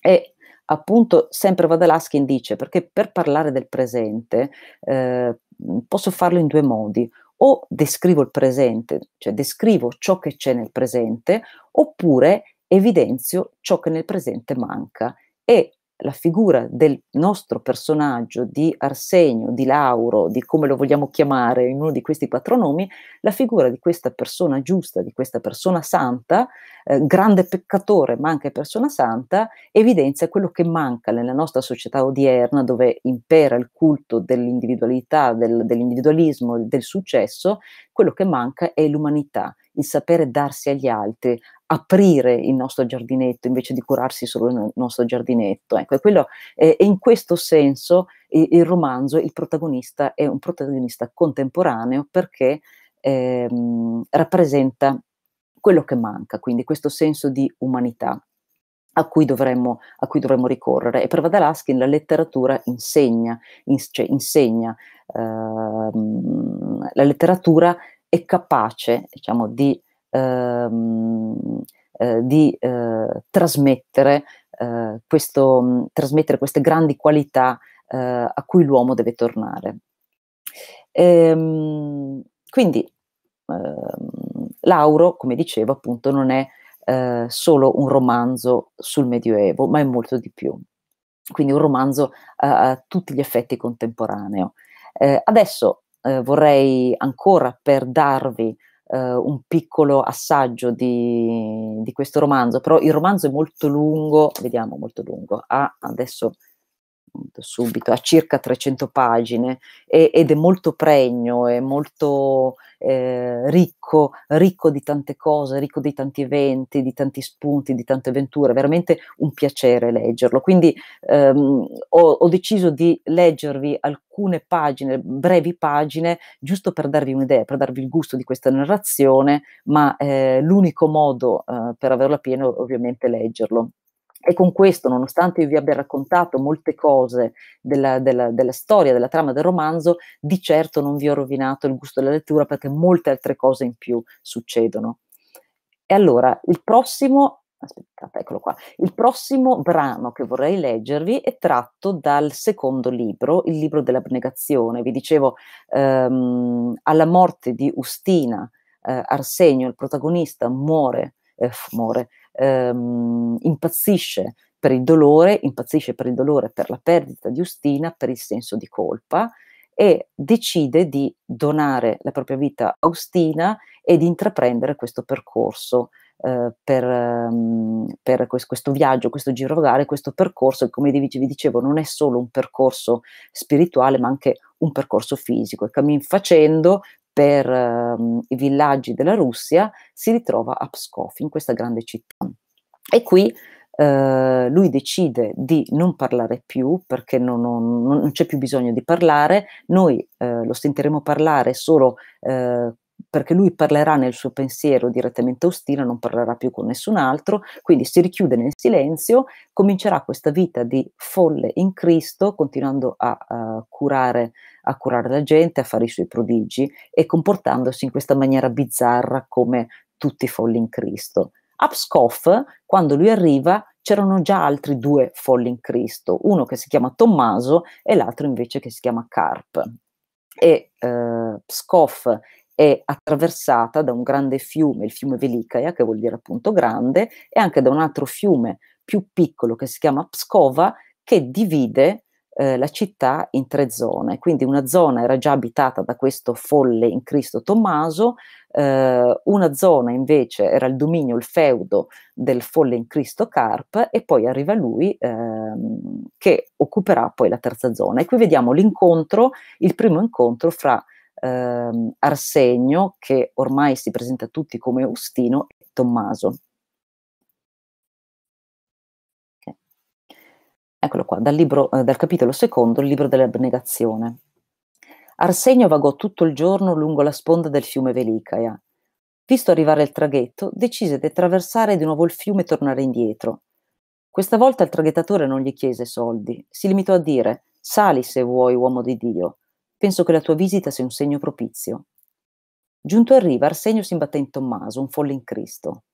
E appunto sempre Vadalaskin dice perché per parlare del presente, eh, Mm, posso farlo in due modi, o descrivo il presente, cioè descrivo ciò che c'è nel presente, oppure evidenzio ciò che nel presente manca e la figura del nostro personaggio di Arsenio, di Lauro, di come lo vogliamo chiamare in uno di questi quattro nomi, la figura di questa persona giusta, di questa persona santa, eh, grande peccatore ma anche persona santa, evidenzia quello che manca nella nostra società odierna dove impera il culto dell'individualità, del, dell'individualismo, del successo, quello che manca è l'umanità il sapere darsi agli altri, aprire il nostro giardinetto invece di curarsi solo il nostro giardinetto. Ecco, e, quello, eh, in questo senso il, il, romanzo, il protagonista è un protagonista contemporaneo perché ehm, rappresenta quello che manca, quindi questo senso di umanità. A cui, dovremmo, a cui dovremmo ricorrere. E per Vadalaskin la letteratura insegna, in, cioè insegna ehm, la letteratura è capace diciamo, di, ehm, eh, di eh, trasmettere, eh, questo, mm, trasmettere, queste grandi qualità eh, a cui l'uomo deve tornare. Ehm, quindi ehm, Lauro, come dicevo, appunto, non è eh, solo un romanzo sul Medioevo, ma è molto di più. Quindi un romanzo a, a tutti gli effetti contemporaneo. Eh, adesso eh, vorrei ancora per darvi eh, un piccolo assaggio di, di, questo romanzo, però il romanzo è molto lungo, vediamo molto lungo, ha ah, adesso subito, ha circa 300 pagine e, ed è molto pregno, è molto eh, ricco, ricco di tante cose, ricco di tanti eventi, di tanti spunti, di tante avventure, veramente un piacere leggerlo. Quindi ehm, ho, ho deciso di leggervi alcune pagine, brevi pagine, giusto per darvi un'idea, per darvi il gusto di questa narrazione, ma eh, l'unico modo eh, per averla piena è ovviamente leggerlo e con questo, nonostante io vi abbia raccontato molte cose della, della, della, storia, della trama del romanzo, di certo non vi ho rovinato il gusto della lettura perché molte altre cose in più succedono. E allora, il prossimo, aspettate, eccolo qua, il prossimo brano che vorrei leggervi è tratto dal secondo libro, il libro dell'abnegazione. Vi dicevo, ehm, alla morte di Ustina, eh, Arsenio, il protagonista, muore, eh, muore ehm, impazzisce per il dolore, impazzisce per il dolore per la perdita di Ustina, per il senso di colpa e decide di donare la propria vita a Ustina e di intraprendere questo percorso. Eh, per, ehm, per questo, viaggio, questo girovagare, questo percorso che come vi dicevo non è solo un percorso spirituale ma anche un percorso fisico e cammin facendo per um, i villaggi della Russia, si ritrova a Pskov, in questa grande città. E qui Uh, lui decide di non parlare più perché non, non, non c'è più bisogno di parlare, noi uh, lo sentiremo parlare solo uh, perché lui parlerà nel suo pensiero direttamente a Ostina, non parlerà più con nessun altro, quindi si richiude nel silenzio, comincerà questa vita di folle in Cristo, continuando a, a, curare, a curare la gente, a fare i suoi prodigi e comportandosi in questa maniera bizzarra come tutti i folli in Cristo. A Pskov, quando lui arriva, c'erano già altri due folli in Cristo, uno che si chiama Tommaso e l'altro invece che si chiama Carp. E eh, Pskov è attraversata da un grande fiume, il fiume Velicaia, che vuol dire appunto grande, e anche da un altro fiume più piccolo che si chiama Pskova, che divide eh, la città in tre zone. Quindi una zona era già abitata da questo folle in Cristo Tommaso, eh, una zona invece era il dominio, il feudo del folle in Cristo Carp, e poi arriva lui ehm, che occuperà poi la terza zona. E qui vediamo l'incontro, il primo incontro fra ehm, Arsenio, che ormai si presenta a tutti come Ustino, e Tommaso. Okay. Eccolo qua, dal, libro, eh, dal capitolo secondo, il libro dell'abnegazione. Arsenio vagò tutto il giorno lungo la sponda del fiume Velicaia. Visto arrivare il traghetto, decise di attraversare di nuovo il fiume e tornare indietro. Questa volta il traghettatore non gli chiese soldi, si limitò a dire: Sali se vuoi, uomo di Dio. Penso che la tua visita sia un segno propizio. Giunto a riva, Arsenio si imbatté in Tommaso, un folle in Cristo.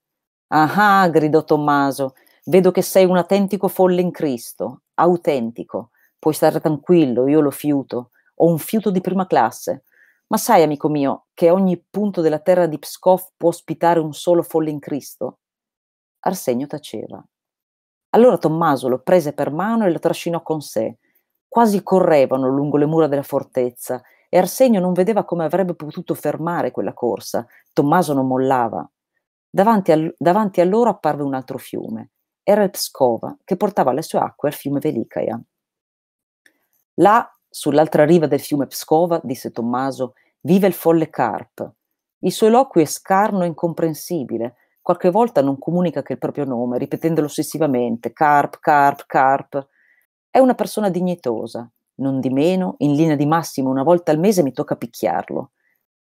Ah ah, gridò Tommaso, vedo che sei un autentico folle in Cristo, autentico. Puoi stare tranquillo, io lo fiuto, ho un fiuto di prima classe. Ma sai, amico mio, che ogni punto della terra di Pskov può ospitare un solo folle in Cristo? Arsenio taceva. Allora Tommaso lo prese per mano e lo trascinò con sé, quasi correvano lungo le mura della fortezza e Arsenio non vedeva come avrebbe potuto fermare quella corsa. Tommaso non mollava. Davanti a, davanti a loro apparve un altro fiume. Era il Pskova, che portava le sue acque al fiume Velicaia. Là, sull'altra riva del fiume Pskova, disse Tommaso, vive il folle Carp. Il suo eloquio è scarno e incomprensibile. Qualche volta non comunica che il proprio nome, ripetendolo ossessivamente, Carp, Carp, Carp. È una persona dignitosa. Non di meno, in linea di massima, una volta al mese mi tocca picchiarlo.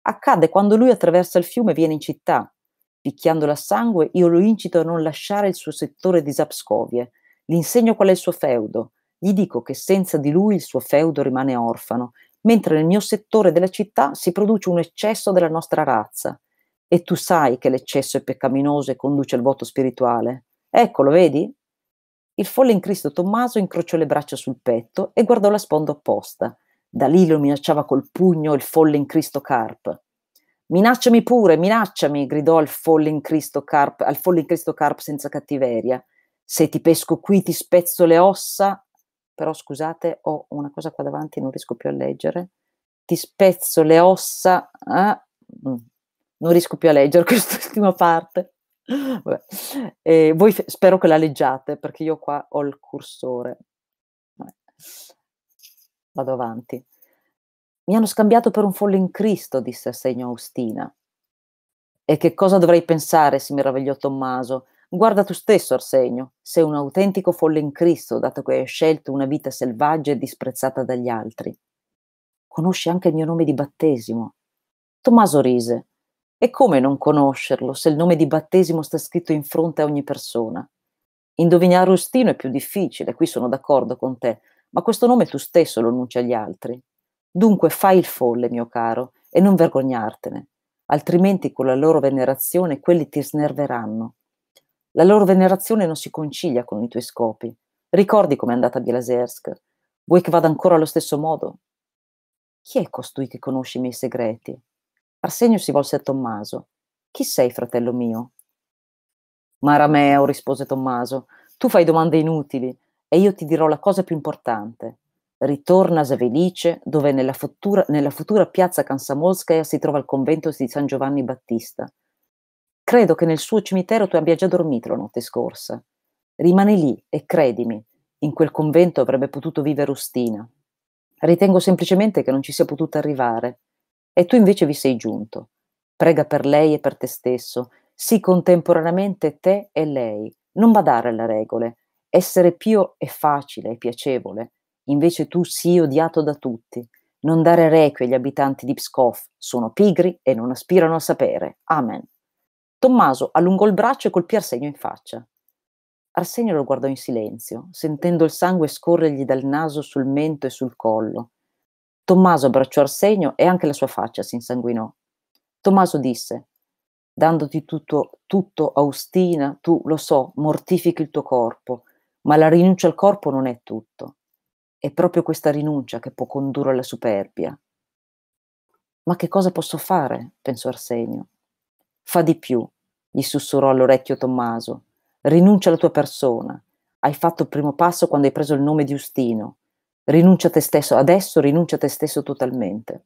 Accade quando lui attraversa il fiume e viene in città. Picchiandolo a sangue, io lo incito a non lasciare il suo settore di Zapscovie. Gli insegno qual è il suo feudo. Gli dico che senza di lui il suo feudo rimane orfano, mentre nel mio settore della città si produce un eccesso della nostra razza. E tu sai che l'eccesso è peccaminoso e conduce al voto spirituale. Eccolo, vedi? Il folle in Cristo Tommaso incrociò le braccia sul petto e guardò la sponda opposta. Da lì lo minacciava col pugno il folle in Cristo Carp. Minacciami pure, minacciami, gridò al folle in Cristo Carp, al folle in Cristo Carp senza cattiveria. Se ti pesco qui ti spezzo le ossa. Però scusate, ho una cosa qua davanti, non riesco più a leggere. Ti spezzo le ossa. Eh? Mm. Non riesco più a leggere quest'ultima parte. E ehm, voi f- spero che la leggiate perché io qua ho il cursore. Vabbè. Vado avanti. Mi hanno scambiato per un folle in Cristo, disse Assegno Austina. E che cosa dovrei pensare? si meravigliò Tommaso. Guarda tu stesso, Arsenio, sei un autentico folle in Cristo, dato che hai scelto una vita selvaggia e disprezzata dagli altri. Conosci anche il mio nome di battesimo. Tommaso rise. E come non conoscerlo se il nome di battesimo sta scritto in fronte a ogni persona? Indovinare Ustino è più difficile, qui sono d'accordo con te, ma questo nome tu stesso lo annunci agli altri. Dunque fai il folle, mio caro, e non vergognartene, altrimenti con la loro venerazione quelli ti snerveranno. La loro venerazione non si concilia con i tuoi scopi. Ricordi com'è andata Bielasersk? Vuoi che vada ancora allo stesso modo? Chi è costui che conosce i miei segreti? Arsenio si volse a Tommaso. Chi sei, fratello mio? Marameo, rispose Tommaso, tu fai domande inutili e io ti dirò la cosa più importante. Ritorna a Savelice, dove nella futura, nella futura piazza Kansamolskaya si trova il convento di San Giovanni Battista. Credo che nel suo cimitero tu abbia già dormito la notte scorsa. Rimani lì e credimi, in quel convento avrebbe potuto vivere Ustina. Ritengo semplicemente che non ci sia potuta arrivare e tu invece vi sei giunto. Prega per lei e per te stesso, sii contemporaneamente te e lei, non badare alle regole, essere pio è facile e piacevole, invece tu sii odiato da tutti. Non dare requie agli abitanti di Pskov, sono pigri e non aspirano a sapere. Amen. Tommaso allungò il braccio e colpì Arsenio in faccia. Arsenio lo guardò in silenzio, sentendo il sangue scorrergli dal naso sul mento e sul collo. Tommaso abbracciò Arsenio e anche la sua faccia si insanguinò. Tommaso disse, dandoti tutto, tutto a Ustina, tu lo so, mortifichi il tuo corpo, ma la rinuncia al corpo non è tutto. È proprio questa rinuncia che può condurre alla superbia. Ma che cosa posso fare? pensò Arsenio. Fa di più, gli sussurrò all'orecchio Tommaso. Rinuncia alla tua persona. Hai fatto il primo passo quando hai preso il nome di Ustino rinuncia a te stesso, adesso rinuncia a te stesso totalmente.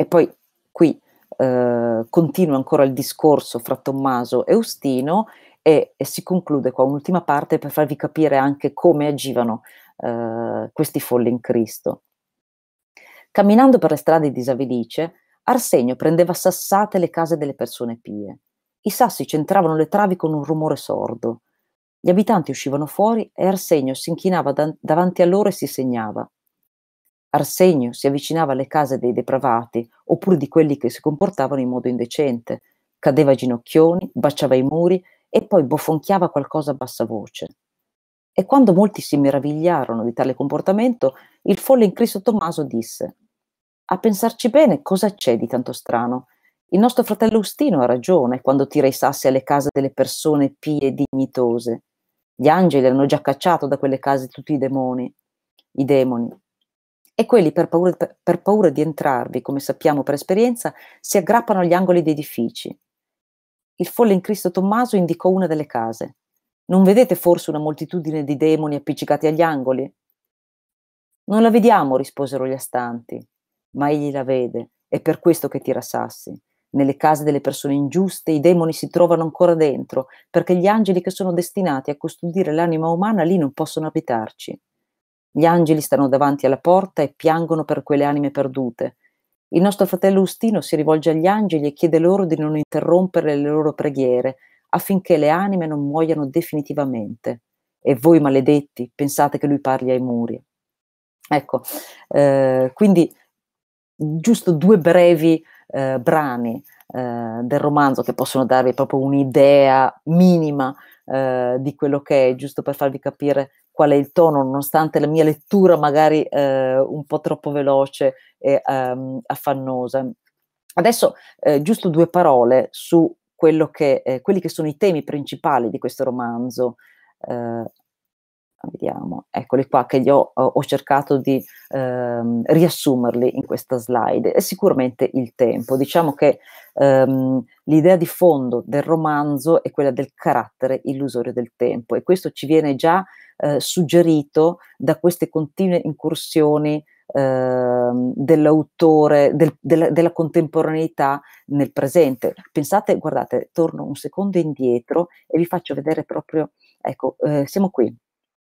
E poi qui eh, continua ancora il discorso fra Tommaso e Ustino e, e, si conclude qua un'ultima parte per farvi capire anche come agivano eh, questi folli in Cristo. Camminando per le strade di Savelice, Arsenio prendeva sassate le case delle persone pie. I sassi centravano le travi con un rumore sordo. Gli abitanti uscivano fuori e Arsenio si inchinava da- davanti a loro e si segnava. Arsenio si avvicinava alle case dei depravati oppure di quelli che si comportavano in modo indecente, cadeva ginocchioni, baciava i muri e poi bofonchiava qualcosa a bassa voce. E quando molti si meravigliarono di tale comportamento, il folle in Cristo Tommaso disse: A pensarci bene, cosa c'è di tanto strano? Il nostro fratello Ustino ha ragione quando tira i sassi alle case delle persone pie e dignitose. Gli angeli hanno già cacciato da quelle case tutti i demoni, i demoni. E quelli, per paura, per paura di entrarvi, come sappiamo per esperienza, si aggrappano agli angoli dei edifici. Il folle in Cristo Tommaso indicò una delle case. Non vedete forse una moltitudine di demoni appiccicati agli angoli? Non la vediamo, risposero gli astanti, ma egli la vede, è per questo che tira sassi. Nelle case delle persone ingiuste i demoni si trovano ancora dentro, perché gli angeli che sono destinati a custodire l'anima umana lì non possono abitarci. Gli angeli stanno davanti alla porta e piangono per quelle anime perdute. Il nostro fratello Ustino si rivolge agli angeli e chiede loro di non interrompere le loro preghiere, affinché le anime non muoiano definitivamente. E voi maledetti pensate che lui parli ai muri. Ecco, eh, quindi giusto due brevi eh, brani eh, del romanzo che possono darvi proprio un'idea minima eh, di quello che è, giusto per farvi capire qual è il tono, nonostante la mia lettura magari eh, un po' troppo veloce e ehm, affannosa. Adesso eh, giusto due parole su quello che, eh, quelli che sono i temi principali di questo romanzo vediamo, eccoli qua che io ho, ho cercato di ehm, riassumerli in questa slide, è sicuramente il tempo. Diciamo che ehm, l'idea di fondo del romanzo è quella del carattere illusorio del tempo e questo ci viene già eh, suggerito da queste continue incursioni ehm, dell'autore, del, della, della, contemporaneità nel presente. Pensate, guardate, torno un secondo indietro e vi faccio vedere proprio, ecco, eh, siamo qui,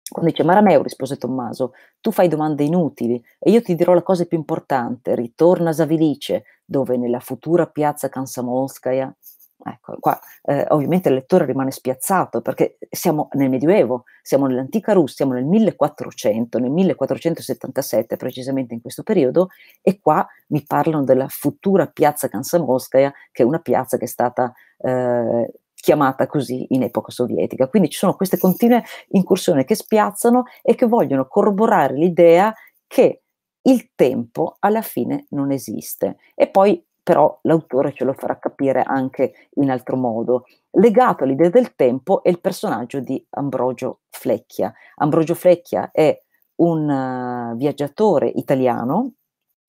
quando dice Marameo, rispose Tommaso, tu fai domande inutili e io ti dirò la cosa più importante, ritorna a Savilice, dove nella futura piazza Kansamolskaya... Ecco, qua eh, ovviamente il lettore rimane spiazzato perché siamo nel Medioevo, siamo nell'antica Russia, siamo nel 1400, nel 1477 precisamente in questo periodo, e qua mi parlano della futura piazza Kansamolskaya, che è una piazza che è stata eh, chiamata così in epoca sovietica. Quindi ci sono queste continue incursioni che spiazzano e che vogliono corroborare l'idea che il tempo alla fine non esiste. E poi però l'autore ce lo farà capire anche in altro modo. Legato all'idea del tempo è il personaggio di Ambrogio Flecchia. Ambrogio Flecchia è un eh, viaggiatore italiano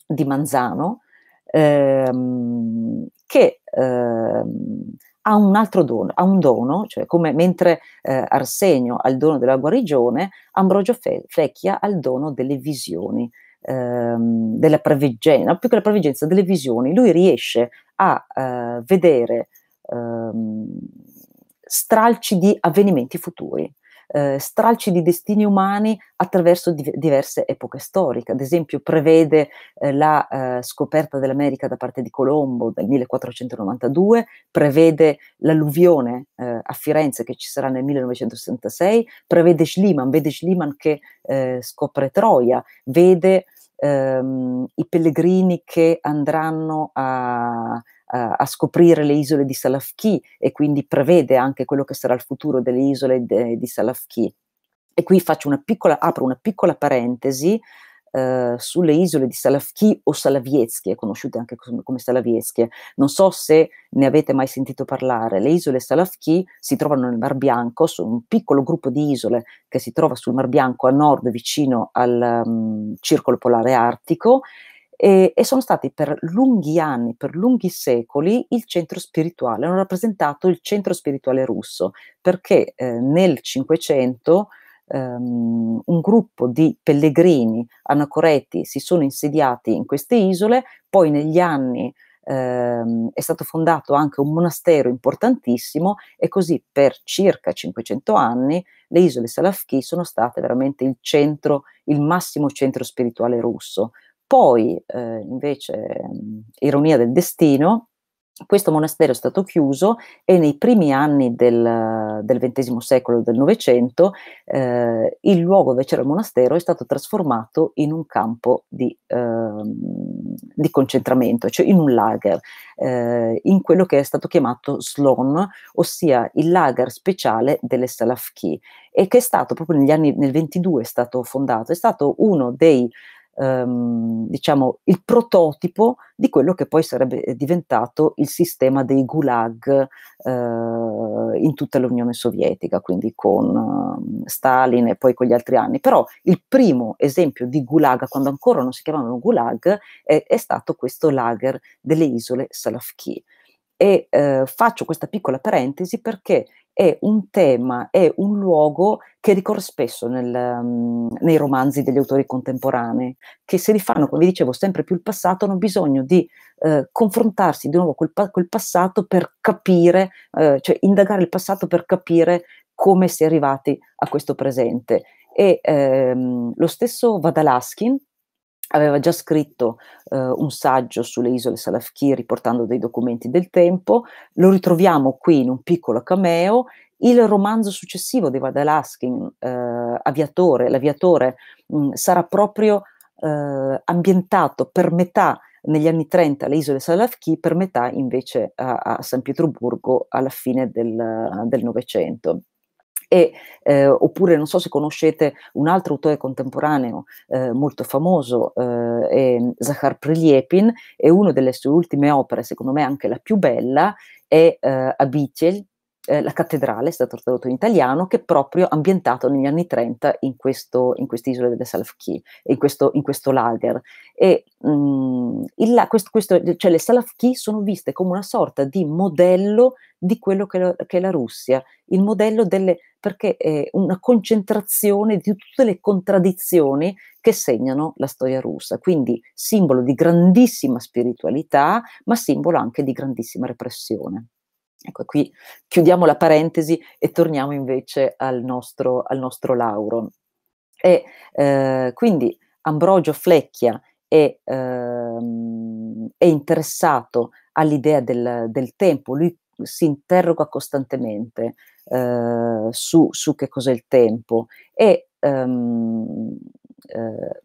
di Manzano ehm, che ehm, ha un altro dono, ha un dono, cioè come mentre eh, Arsenio ha il dono della guarigione, Ambrogio Fe- Fecchia ha il dono delle visioni, ehm, della preveggenza, più che la preveggenza, delle visioni. Lui riesce a eh, vedere ehm, stralci di avvenimenti futuri eh, stralci di destini umani attraverso di- diverse epoche storiche. Ad esempio, prevede eh, la eh, scoperta dell'America da parte di Colombo nel 1492, prevede l'alluvione eh, a Firenze che ci sarà nel 1966, prevede Schliemann, vede Schliemann che eh, scopre Troia, vede ehm, i pellegrini che andranno a a scoprire le isole di Salafki e quindi prevede anche quello che sarà il futuro delle isole de, di Salafki. E qui una piccola, apro una piccola parentesi eh, sulle isole di Salafki o Salavietskie, conosciute anche come Salavietskie. Non so se ne avete mai sentito parlare. Le isole Salafki si trovano nel Mar Bianco, sono un piccolo gruppo di isole che si trova sul Mar Bianco a nord vicino al um, Circolo Polare Artico e, ehm, e sono stati per lunghi anni, per lunghi secoli, il centro spirituale, hanno rappresentato il centro spirituale russo, perché eh, nel Cinquecento Um, un gruppo di pellegrini anacoreti si sono insediati in queste isole, poi negli anni um, è stato fondato anche un monastero importantissimo e così per circa 500 anni le isole Salafki sono state veramente il centro, il massimo centro spirituale russo. Poi, eh, invece, ironia del destino, questo monastero è stato chiuso e nei primi anni del, del XX secolo, del Novecento, eh, il luogo dove c'era il monastero è stato trasformato in un campo di, eh, di concentramento, cioè in un lager, eh, in quello che è stato chiamato Slon, ossia il lager speciale delle Salafki, e che è stato proprio negli anni, nel 22 è stato fondato, è stato uno dei ehm, diciamo, il prototipo di quello che poi sarebbe eh, diventato il sistema dei gulag eh, in tutta l'Unione Sovietica, quindi con eh, Stalin e poi con gli altri anni. Però il primo esempio di gulag, quando ancora non si chiamavano gulag, è, è stato questo lager delle isole Salafki. E eh, faccio questa piccola parentesi perché è un tema, è un luogo che ricorre spesso nel, um, nei romanzi degli autori contemporanei, che si rifanno, come vi dicevo, sempre più il passato, hanno bisogno di eh, confrontarsi di nuovo col, col passato per capire, eh, cioè indagare il passato per capire come si è arrivati a questo presente. E ehm, lo stesso Vadalaskin, aveva già scritto eh, un saggio sulle isole Salafki riportando dei documenti del tempo, lo ritroviamo qui in un piccolo cameo, il romanzo successivo di Wadalaskin, eh, Aviatore, l'aviatore, mh, mm, sarà proprio eh, ambientato per metà negli anni 30 alle isole Salafki, per metà invece a, a San Pietroburgo alla fine del Novecento. E, eh, oppure non so se conoscete un altro autore contemporaneo eh, molto famoso, eh, Zahar Priliepin, e una delle sue ultime opere, secondo me anche la più bella, è eh, Abitel, eh, La cattedrale, è stato tradotto in italiano, che è proprio ambientato negli anni 30 in, questo, in quest'isola delle Salafki, in questo, in questo lager. E, mh, mm, il, questo, questo, cioè le Salafki sono viste come una sorta di modello di quello che, lo, che è la Russia, il modello delle, perché è una concentrazione di tutte le contraddizioni che segnano la storia russa, quindi simbolo di grandissima spiritualità, ma simbolo anche di grandissima repressione. Ecco, qui chiudiamo la parentesi e torniamo invece al nostro, al nostro Lauro. E, eh, quindi Ambrogio Flecchia è, ehm, è interessato all'idea del, del, tempo, lui si interroga costantemente eh, su, su, che cos'è il tempo e ehm, eh,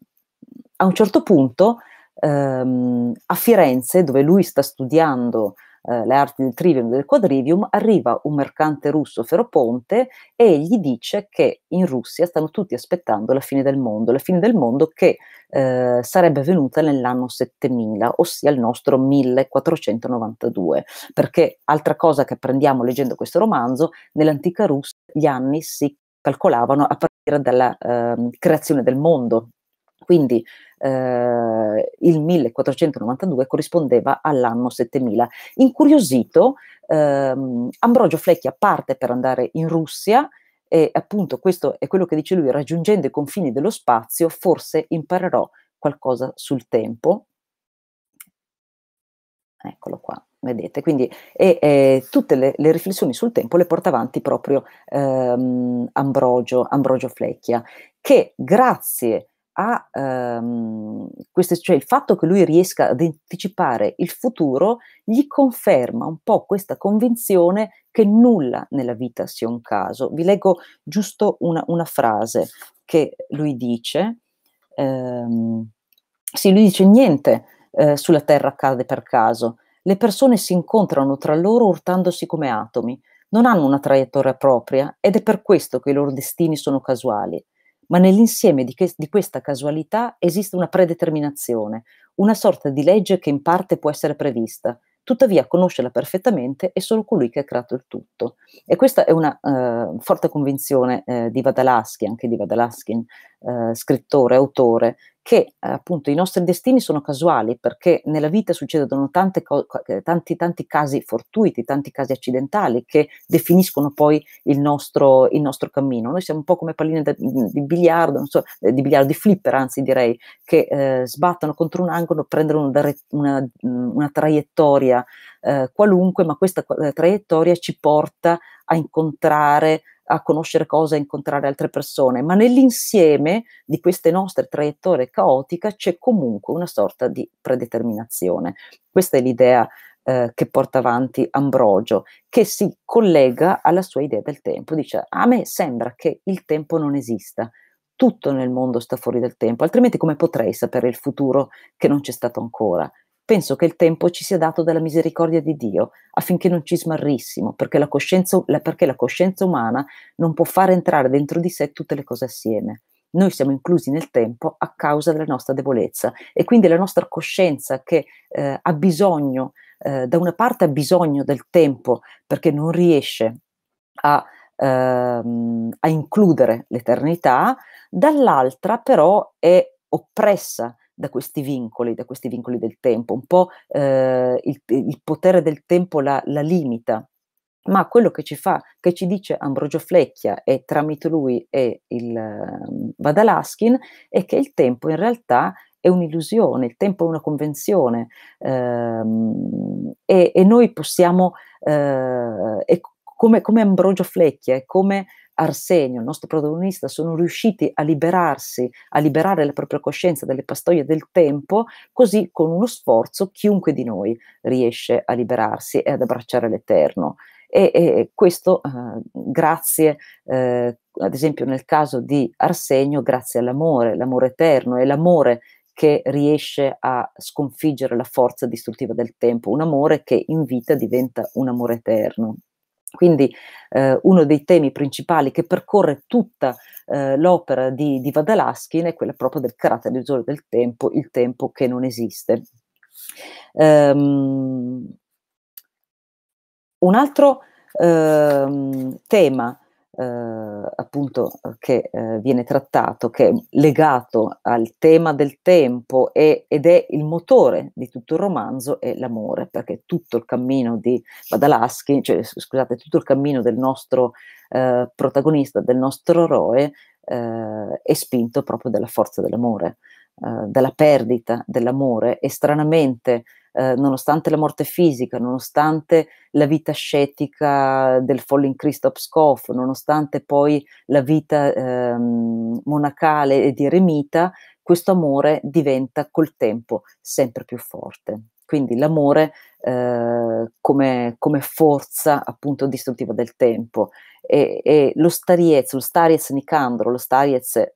a un certo punto ehm, a Firenze, dove lui sta studiando eh, le arti del trivium e del quadrivium, arriva un mercante russo Feroponte e gli dice che in Russia stanno tutti aspettando la fine del mondo, la fine del mondo che eh, sarebbe venuta nell'anno 7000, ossia il nostro 1492, perché altra cosa che apprendiamo leggendo questo romanzo, nell'antica Russia gli anni si calcolavano a partire dalla eh, creazione del mondo, quindi eh, il 1492 corrispondeva all'anno 7000. Incuriosito, ehm, Ambrogio Flecchia parte per andare in Russia e appunto questo è quello che dice lui, raggiungendo i confini dello spazio forse imparerò qualcosa sul tempo. Eccolo qua vedete, quindi e, e tutte le, le, riflessioni sul tempo le porta avanti proprio ehm, Ambrogio, Ambrogio Flecchia, che grazie a ehm, queste, cioè il fatto che lui riesca ad anticipare il futuro gli conferma un po' questa convinzione che nulla nella vita sia un caso. Vi leggo giusto una, una frase che lui dice, ehm, sì, lui dice niente eh, sulla Terra accade per caso, le persone si incontrano tra loro urtandosi come atomi, non hanno una traiettoria propria ed è per questo che i loro destini sono casuali ma nell'insieme di, che, di questa casualità esiste una predeterminazione, una sorta di legge che in parte può essere prevista, tuttavia conoscerla perfettamente è solo colui che ha creato il tutto. E questa è una eh, forte convinzione eh, di Vadalaschi, anche di Vadalaschi, eh, scrittore, autore, che eh, appunto i nostri destini sono casuali perché nella vita succedono co- eh, tanti, tanti casi fortuiti, tanti casi accidentali che definiscono poi il nostro, il nostro cammino. Noi siamo un po' come palline da, mm, di biliardo, so, eh, di biliardo, di flipper anzi direi, che eh, sbattono contro un angolo, prendono una, una, mm, una traiettoria eh, qualunque, ma questa traiettoria ci porta a incontrare a conoscere cose, a incontrare altre persone, ma nell'insieme di queste nostre traiettorie caotiche c'è comunque una sorta di predeterminazione. Questa è l'idea eh, che porta avanti Ambrogio, che si collega alla sua idea del tempo. Dice, a me sembra che il tempo non esista, tutto nel mondo sta fuori dal tempo, altrimenti come potrei sapere il futuro che non c'è stato ancora? penso che il tempo ci sia dato dalla misericordia di Dio affinché non ci smarrissimo, perché la coscienza, la, perché la coscienza umana non può far entrare dentro di sé tutte le cose assieme. Noi siamo inclusi nel tempo a causa della nostra debolezza e quindi la nostra coscienza che eh, ha bisogno, eh, da una parte ha bisogno del tempo perché non riesce a, ehm, a includere l'eternità, dall'altra però è oppressa da questi vincoli, da questi vincoli del tempo, un po' eh, il, il, potere del tempo la, la limita, ma quello che ci fa, che ci dice Ambrogio Flecchia e tramite lui e il Badalaskin, ehm, è che il tempo in realtà è un'illusione, il tempo è una convenzione ehm, e, e, noi possiamo, eh, come, come Ambrogio Flecchia e come Arsenio, il nostro protagonista, sono riusciti a liberarsi, a liberare la propria coscienza dalle pastoie del tempo, così con uno sforzo chiunque di noi riesce a liberarsi e ad abbracciare l'Eterno. E, e questo eh, grazie, eh, ad esempio nel caso di Arsenio, grazie all'amore, l'amore eterno, è l'amore che riesce a sconfiggere la forza distruttiva del tempo, un amore che in vita diventa un amore eterno. Quindi eh, uno dei temi principali che percorre tutta eh, l'opera di, di Vadalaskin è quello proprio del carattere caratterizzatore del tempo, il tempo che non esiste. Um, un altro um, tema eh, appunto eh, che eh, viene trattato, che è legato al tema del tempo e, ed è il motore di tutto il romanzo, è l'amore, perché tutto il cammino di Badalaschi, cioè, scusate, tutto il cammino del nostro eh, protagonista, del nostro eroe, eh, è spinto proprio dalla forza dell'amore, eh, dalla perdita dell'amore e stranamente eh, nonostante la morte fisica, nonostante la vita ascetica del Falling Christoph Skoff, nonostante poi la vita ehm, monacale e di eremita, questo amore diventa col tempo sempre più forte. Quindi l'amore eh, come, come, forza appunto distruttiva del tempo. E, e lo Stariez, lo Stariez Nicandro, lo Stariez eh,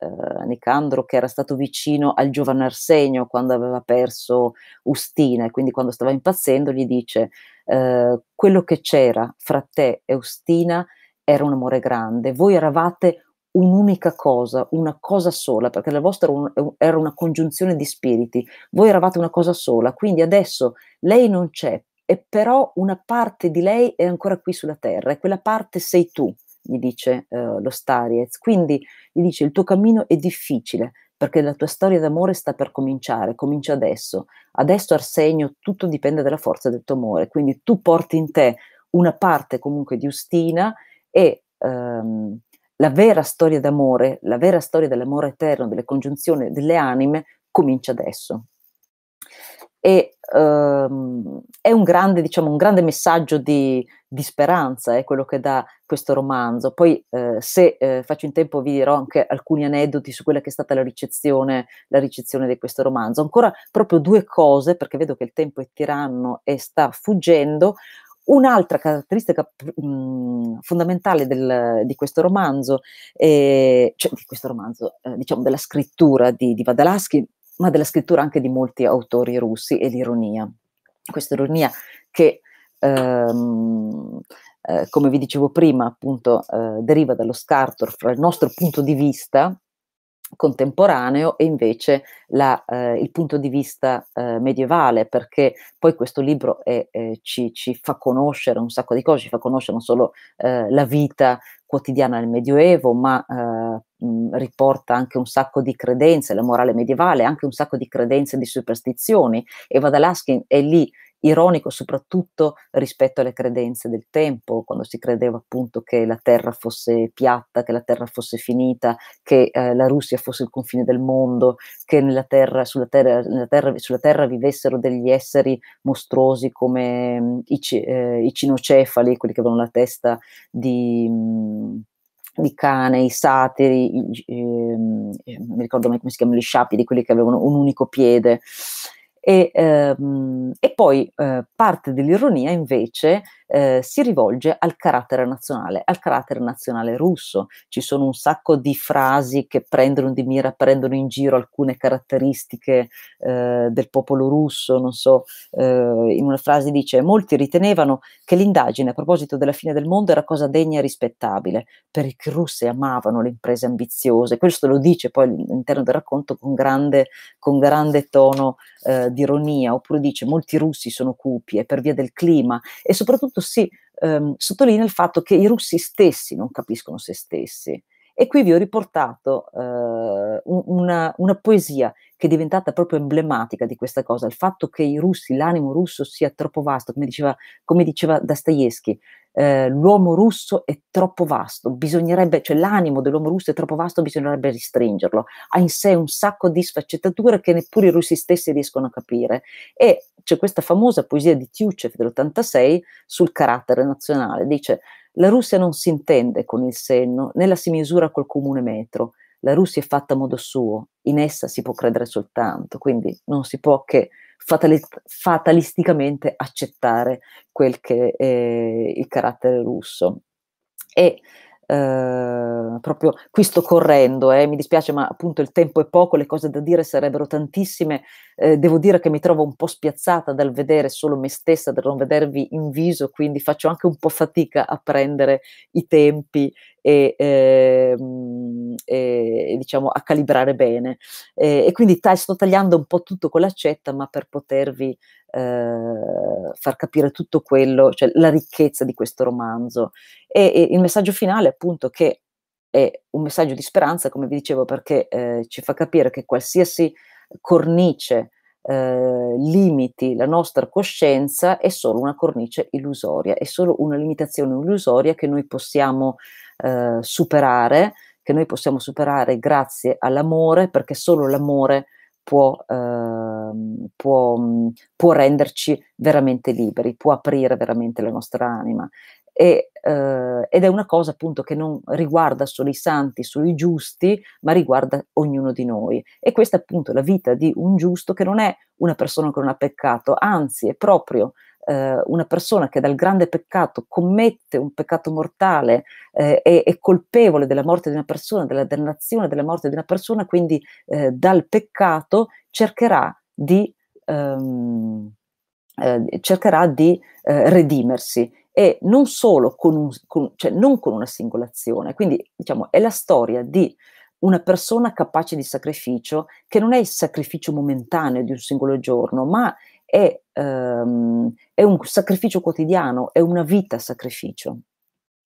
Nicandro che era stato vicino al giovane Arsenio quando aveva perso Ustina e quindi quando stava impazzendo gli dice eh, quello che c'era fra te e Ustina era un amore grande, voi eravate un'unica cosa, una cosa sola, perché la vostra era una congiunzione di spiriti, voi eravate una cosa sola, quindi adesso lei non c'è, e però una parte di lei è ancora qui sulla terra, e quella parte sei tu, gli dice eh, lo Stariez. Quindi gli dice il tuo cammino è difficile, perché la tua storia d'amore sta per cominciare, comincia adesso. Adesso Arsenio tutto dipende dalla forza del tuo amore, quindi tu porti in te una parte comunque di Ustina e... Ehm, la vera storia d'amore, la vera storia dell'amore eterno, delle congiunzioni delle anime, comincia adesso. E, ehm, è un grande, diciamo, un grande, messaggio di, di speranza, è eh, quello che dà questo romanzo. Poi, eh, se eh, faccio in tempo, vi dirò anche alcuni aneddoti su quella che è stata la ricezione, la ricezione di questo romanzo. Ancora proprio due cose, perché vedo che il tempo è tiranno e sta fuggendo. Un'altra caratteristica mh, mhmm, fondamentale del, di questo romanzo, eh, cioè di questo romanzo, eh, diciamo della scrittura di, di Badalaschi, ma della scrittura anche di molti autori russi, è l'ironia. Questa ironia che ehm, eh, come vi dicevo prima, appunto, eh, deriva dallo scarto fra il nostro punto di vista contemporaneo e invece la, eh, il punto di vista eh, medievale, perché poi questo libro è, eh, ci, ci, fa conoscere un sacco di cose, ci fa conoscere non solo eh, la vita quotidiana del Medioevo, ma eh, mh, riporta anche un sacco di credenze, la morale medievale, anche un sacco di credenze e di superstizioni. Eva Dalaskin è lì ironico soprattutto rispetto alle credenze del tempo, quando si credeva appunto che la terra fosse piatta, che la terra fosse finita, che eh, la Russia fosse il confine del mondo, che nella terra, sulla, terra, nella terra, sulla terra vivessero degli esseri mostruosi come mh, mm, i, eh, i, cinocefali, quelli che avevano la testa di... Mh, mm, di cane, i satiri, i, i, ehm, mi ricordo mai come si chiamano gli sciapidi, quelli che avevano un unico piede. E, ehm, e poi eh, parte dell'ironia invece eh, si rivolge al carattere nazionale, al carattere nazionale russo. Ci sono un sacco di frasi che prendono di mira, prendono in giro alcune caratteristiche eh, del popolo russo, non so, eh, in una frase dice molti ritenevano che l'indagine a proposito della fine del mondo era cosa degna e rispettabile, perché i russi amavano le imprese ambiziose, questo lo dice poi all'interno del racconto con grande, con grande tono eh, di ironia, oppure dice molti russi sono cupi e per via del clima e soprattutto appunto certo si ehm, sottolinea il fatto che i russi stessi non capiscono se stessi. E qui vi ho riportato eh, una, una, poesia che è diventata proprio emblematica di questa cosa, il fatto che i russi, l'animo russo sia troppo vasto, come diceva, come diceva Dostoevsky, eh, l'uomo russo è troppo vasto, bisognerebbe, cioè l'animo dell'uomo russo è troppo vasto, bisognerebbe restringerlo. Ha in sé un sacco di sfaccettature che neppure i russi stessi riescono a capire. E c'è questa famosa poesia di Tiuchev dell'86 sul carattere nazionale. Dice: La Russia non si intende con il senno, né la si misura col comune metro. La Russia è fatta a modo suo, in essa si può credere soltanto, quindi non si può che fatali- fatalisticamente accettare quel che è il carattere russo. E eh, proprio qui sto correndo, eh, mi dispiace, ma appunto il tempo è poco, le cose da dire sarebbero tantissime. Eh, devo dire che mi trovo un po' spiazzata dal vedere solo me stessa, dal non vedervi in viso, quindi faccio anche un po' fatica a prendere i tempi e, eh, e diciamo a calibrare bene. E, e quindi ta- sto tagliando un po' tutto con l'accetta, ma per potervi eh, far capire tutto quello, cioè la ricchezza di questo romanzo. E, e il messaggio finale, appunto, che è un messaggio di speranza, come vi dicevo, perché eh, ci fa capire che qualsiasi cornice eh, limiti la nostra coscienza è solo una cornice illusoria, è solo una limitazione illusoria che noi possiamo eh, superare, che noi possiamo superare grazie all'amore, perché solo l'amore può, eh, può, mm, può renderci veramente liberi, può aprire veramente la nostra anima. E, eh, ed è una cosa appunto che non riguarda solo i santi, solo i giusti, ma riguarda ognuno di noi. E questa è appunto la vita di un giusto che non è una persona che non ha peccato, anzi è proprio eh, una persona che dal grande peccato commette un peccato mortale, eh, è, è, colpevole della morte di una persona, della dannazione della morte di una persona, quindi eh, dal peccato cercherà di, ehm, eh, cercherà di eh, redimersi e non solo con, un, con, cioè non con una singola azione, quindi diciamo è la storia di una persona capace di sacrificio, che non è il sacrificio momentaneo di un singolo giorno, ma è, ehm, è un sacrificio quotidiano, è una vita sacrificio.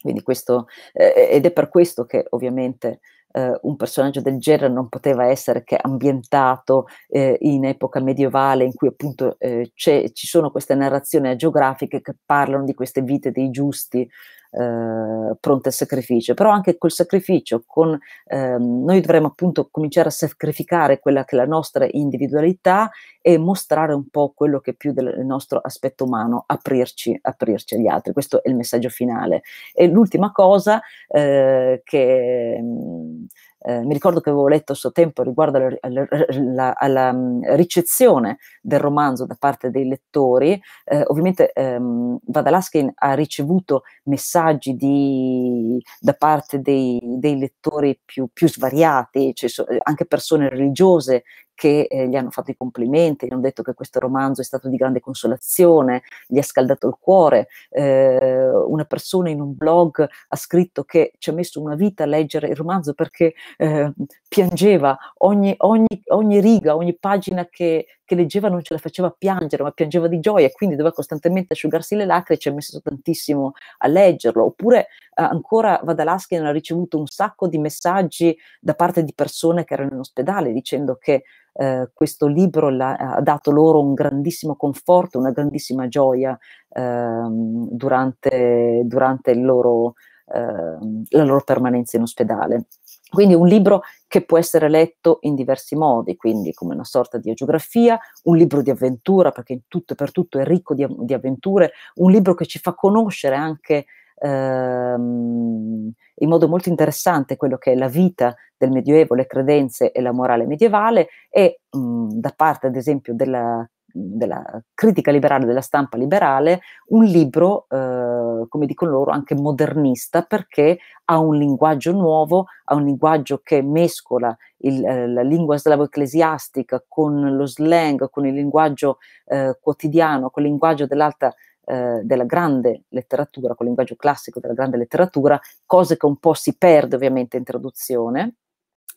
Quindi questo, eh, eh, ed è per questo che ovviamente eh, un personaggio del genere non poteva essere che ambientato eh, in epoca medievale in cui appunto eh, ci sono queste narrazioni geografiche che parlano di queste vite dei giusti eh, pronte al sacrificio, però anche col sacrificio, con, ehm, noi dovremmo appunto cominciare a sacrificare quella che è la nostra individualità e mostrare un po' quello che è più del nostro aspetto umano, aprirci, aprirci agli altri, questo è il messaggio finale. E l'ultima cosa eh, che... Mh, mm, eh, mi ricordo che avevo letto a suo tempo riguardo alla, alla, alla, alla mm, ricezione del romanzo da parte dei lettori, eh, ovviamente ehm, Vadalaskin ha ricevuto messaggi di, da parte dei, dei lettori più, più svariati, cioè, eh, anche persone religiose che eh, gli hanno fatto i complimenti, gli hanno detto che questo romanzo è stato di grande consolazione, gli ha scaldato il cuore. Eh, una persona in un blog ha scritto che ci ha messo una vita a leggere il romanzo perché eh, piangeva ogni, ogni, ogni riga, ogni pagina che, che leggeva non ce la faceva piangere, ma piangeva di gioia, quindi doveva costantemente asciugarsi le lacrime, e ci ha messo tantissimo a leggerlo. Oppure eh, ancora Vadalaschian ha ricevuto un sacco di messaggi da parte di persone che erano in ospedale dicendo che eh, questo libro ha dato loro un grandissimo conforto, una grandissima gioia ehm, durante, durante loro, ehm, la loro permanenza in ospedale. Quindi un libro che può essere letto in diversi modi, quindi come una sorta di geografia, un libro di avventura, perché in tutto e per tutto è ricco di, di, avventure, un libro che ci fa conoscere anche ehm, in modo molto interessante quello che è la vita del Medioevo, le credenze e la morale medievale e mh, da parte ad esempio della della critica liberale, della stampa liberale, un libro, eh, come dicono loro, anche modernista, perché ha un linguaggio nuovo, ha un linguaggio che mescola il, eh, la lingua slavo-ecclesiastica con lo slang, con il linguaggio eh, quotidiano, con il linguaggio dell'alta eh, della grande letteratura, con il linguaggio classico della grande letteratura, cose che un po' si perde ovviamente in traduzione.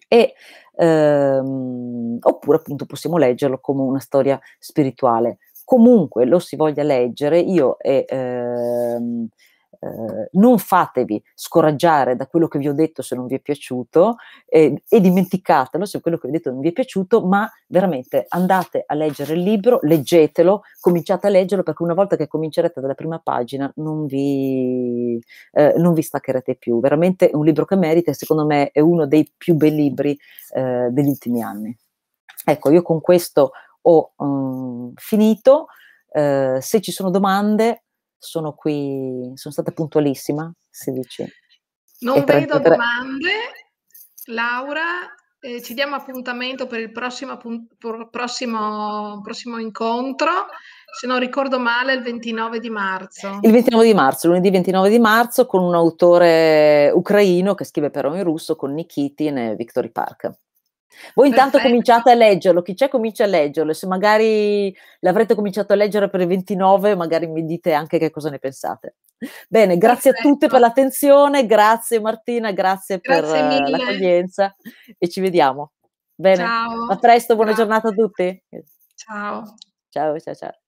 E ehm, oppure appunto possiamo leggerlo come una storia spirituale. Comunque lo si voglia leggere, io e ehm, eh, non fatevi scoraggiare da quello che vi ho detto se non vi è piaciuto eh, e dimenticatelo se quello che vi ho detto non vi è piaciuto, ma veramente andate a leggere il libro, leggetelo, cominciate a leggerlo perché una volta che comincerete dalla prima pagina non vi, eh, non vi staccherete più. Veramente è un libro che merita e secondo me è uno dei più bei libri eh, degli ultimi anni. Ecco, io con questo ho um, finito. Eh, se ci sono domande sono qui, sono stata puntualissima, si dice. Non vedo domande, Laura, eh, ci diamo appuntamento per il prossimo, prossimo, prossimo, incontro, se non ricordo male il 29 di marzo. Il 29 di marzo, lunedì 29 di marzo, con un autore ucraino che scrive però in russo, con Nikitin e Victory Park. Voi intanto Perfetto. cominciate a leggerlo, chi c'è comincia a leggerlo, se magari l'avrete cominciato a leggere per il 29, magari mi dite anche che cosa ne pensate. Bene, grazie Perfetto. a tutte per l'attenzione, grazie Martina, grazie, grazie per mille. l'accoglienza e ci vediamo. Bene, ciao. a presto, buona ciao. giornata a tutti. Ciao. Ciao, ciao, ciao.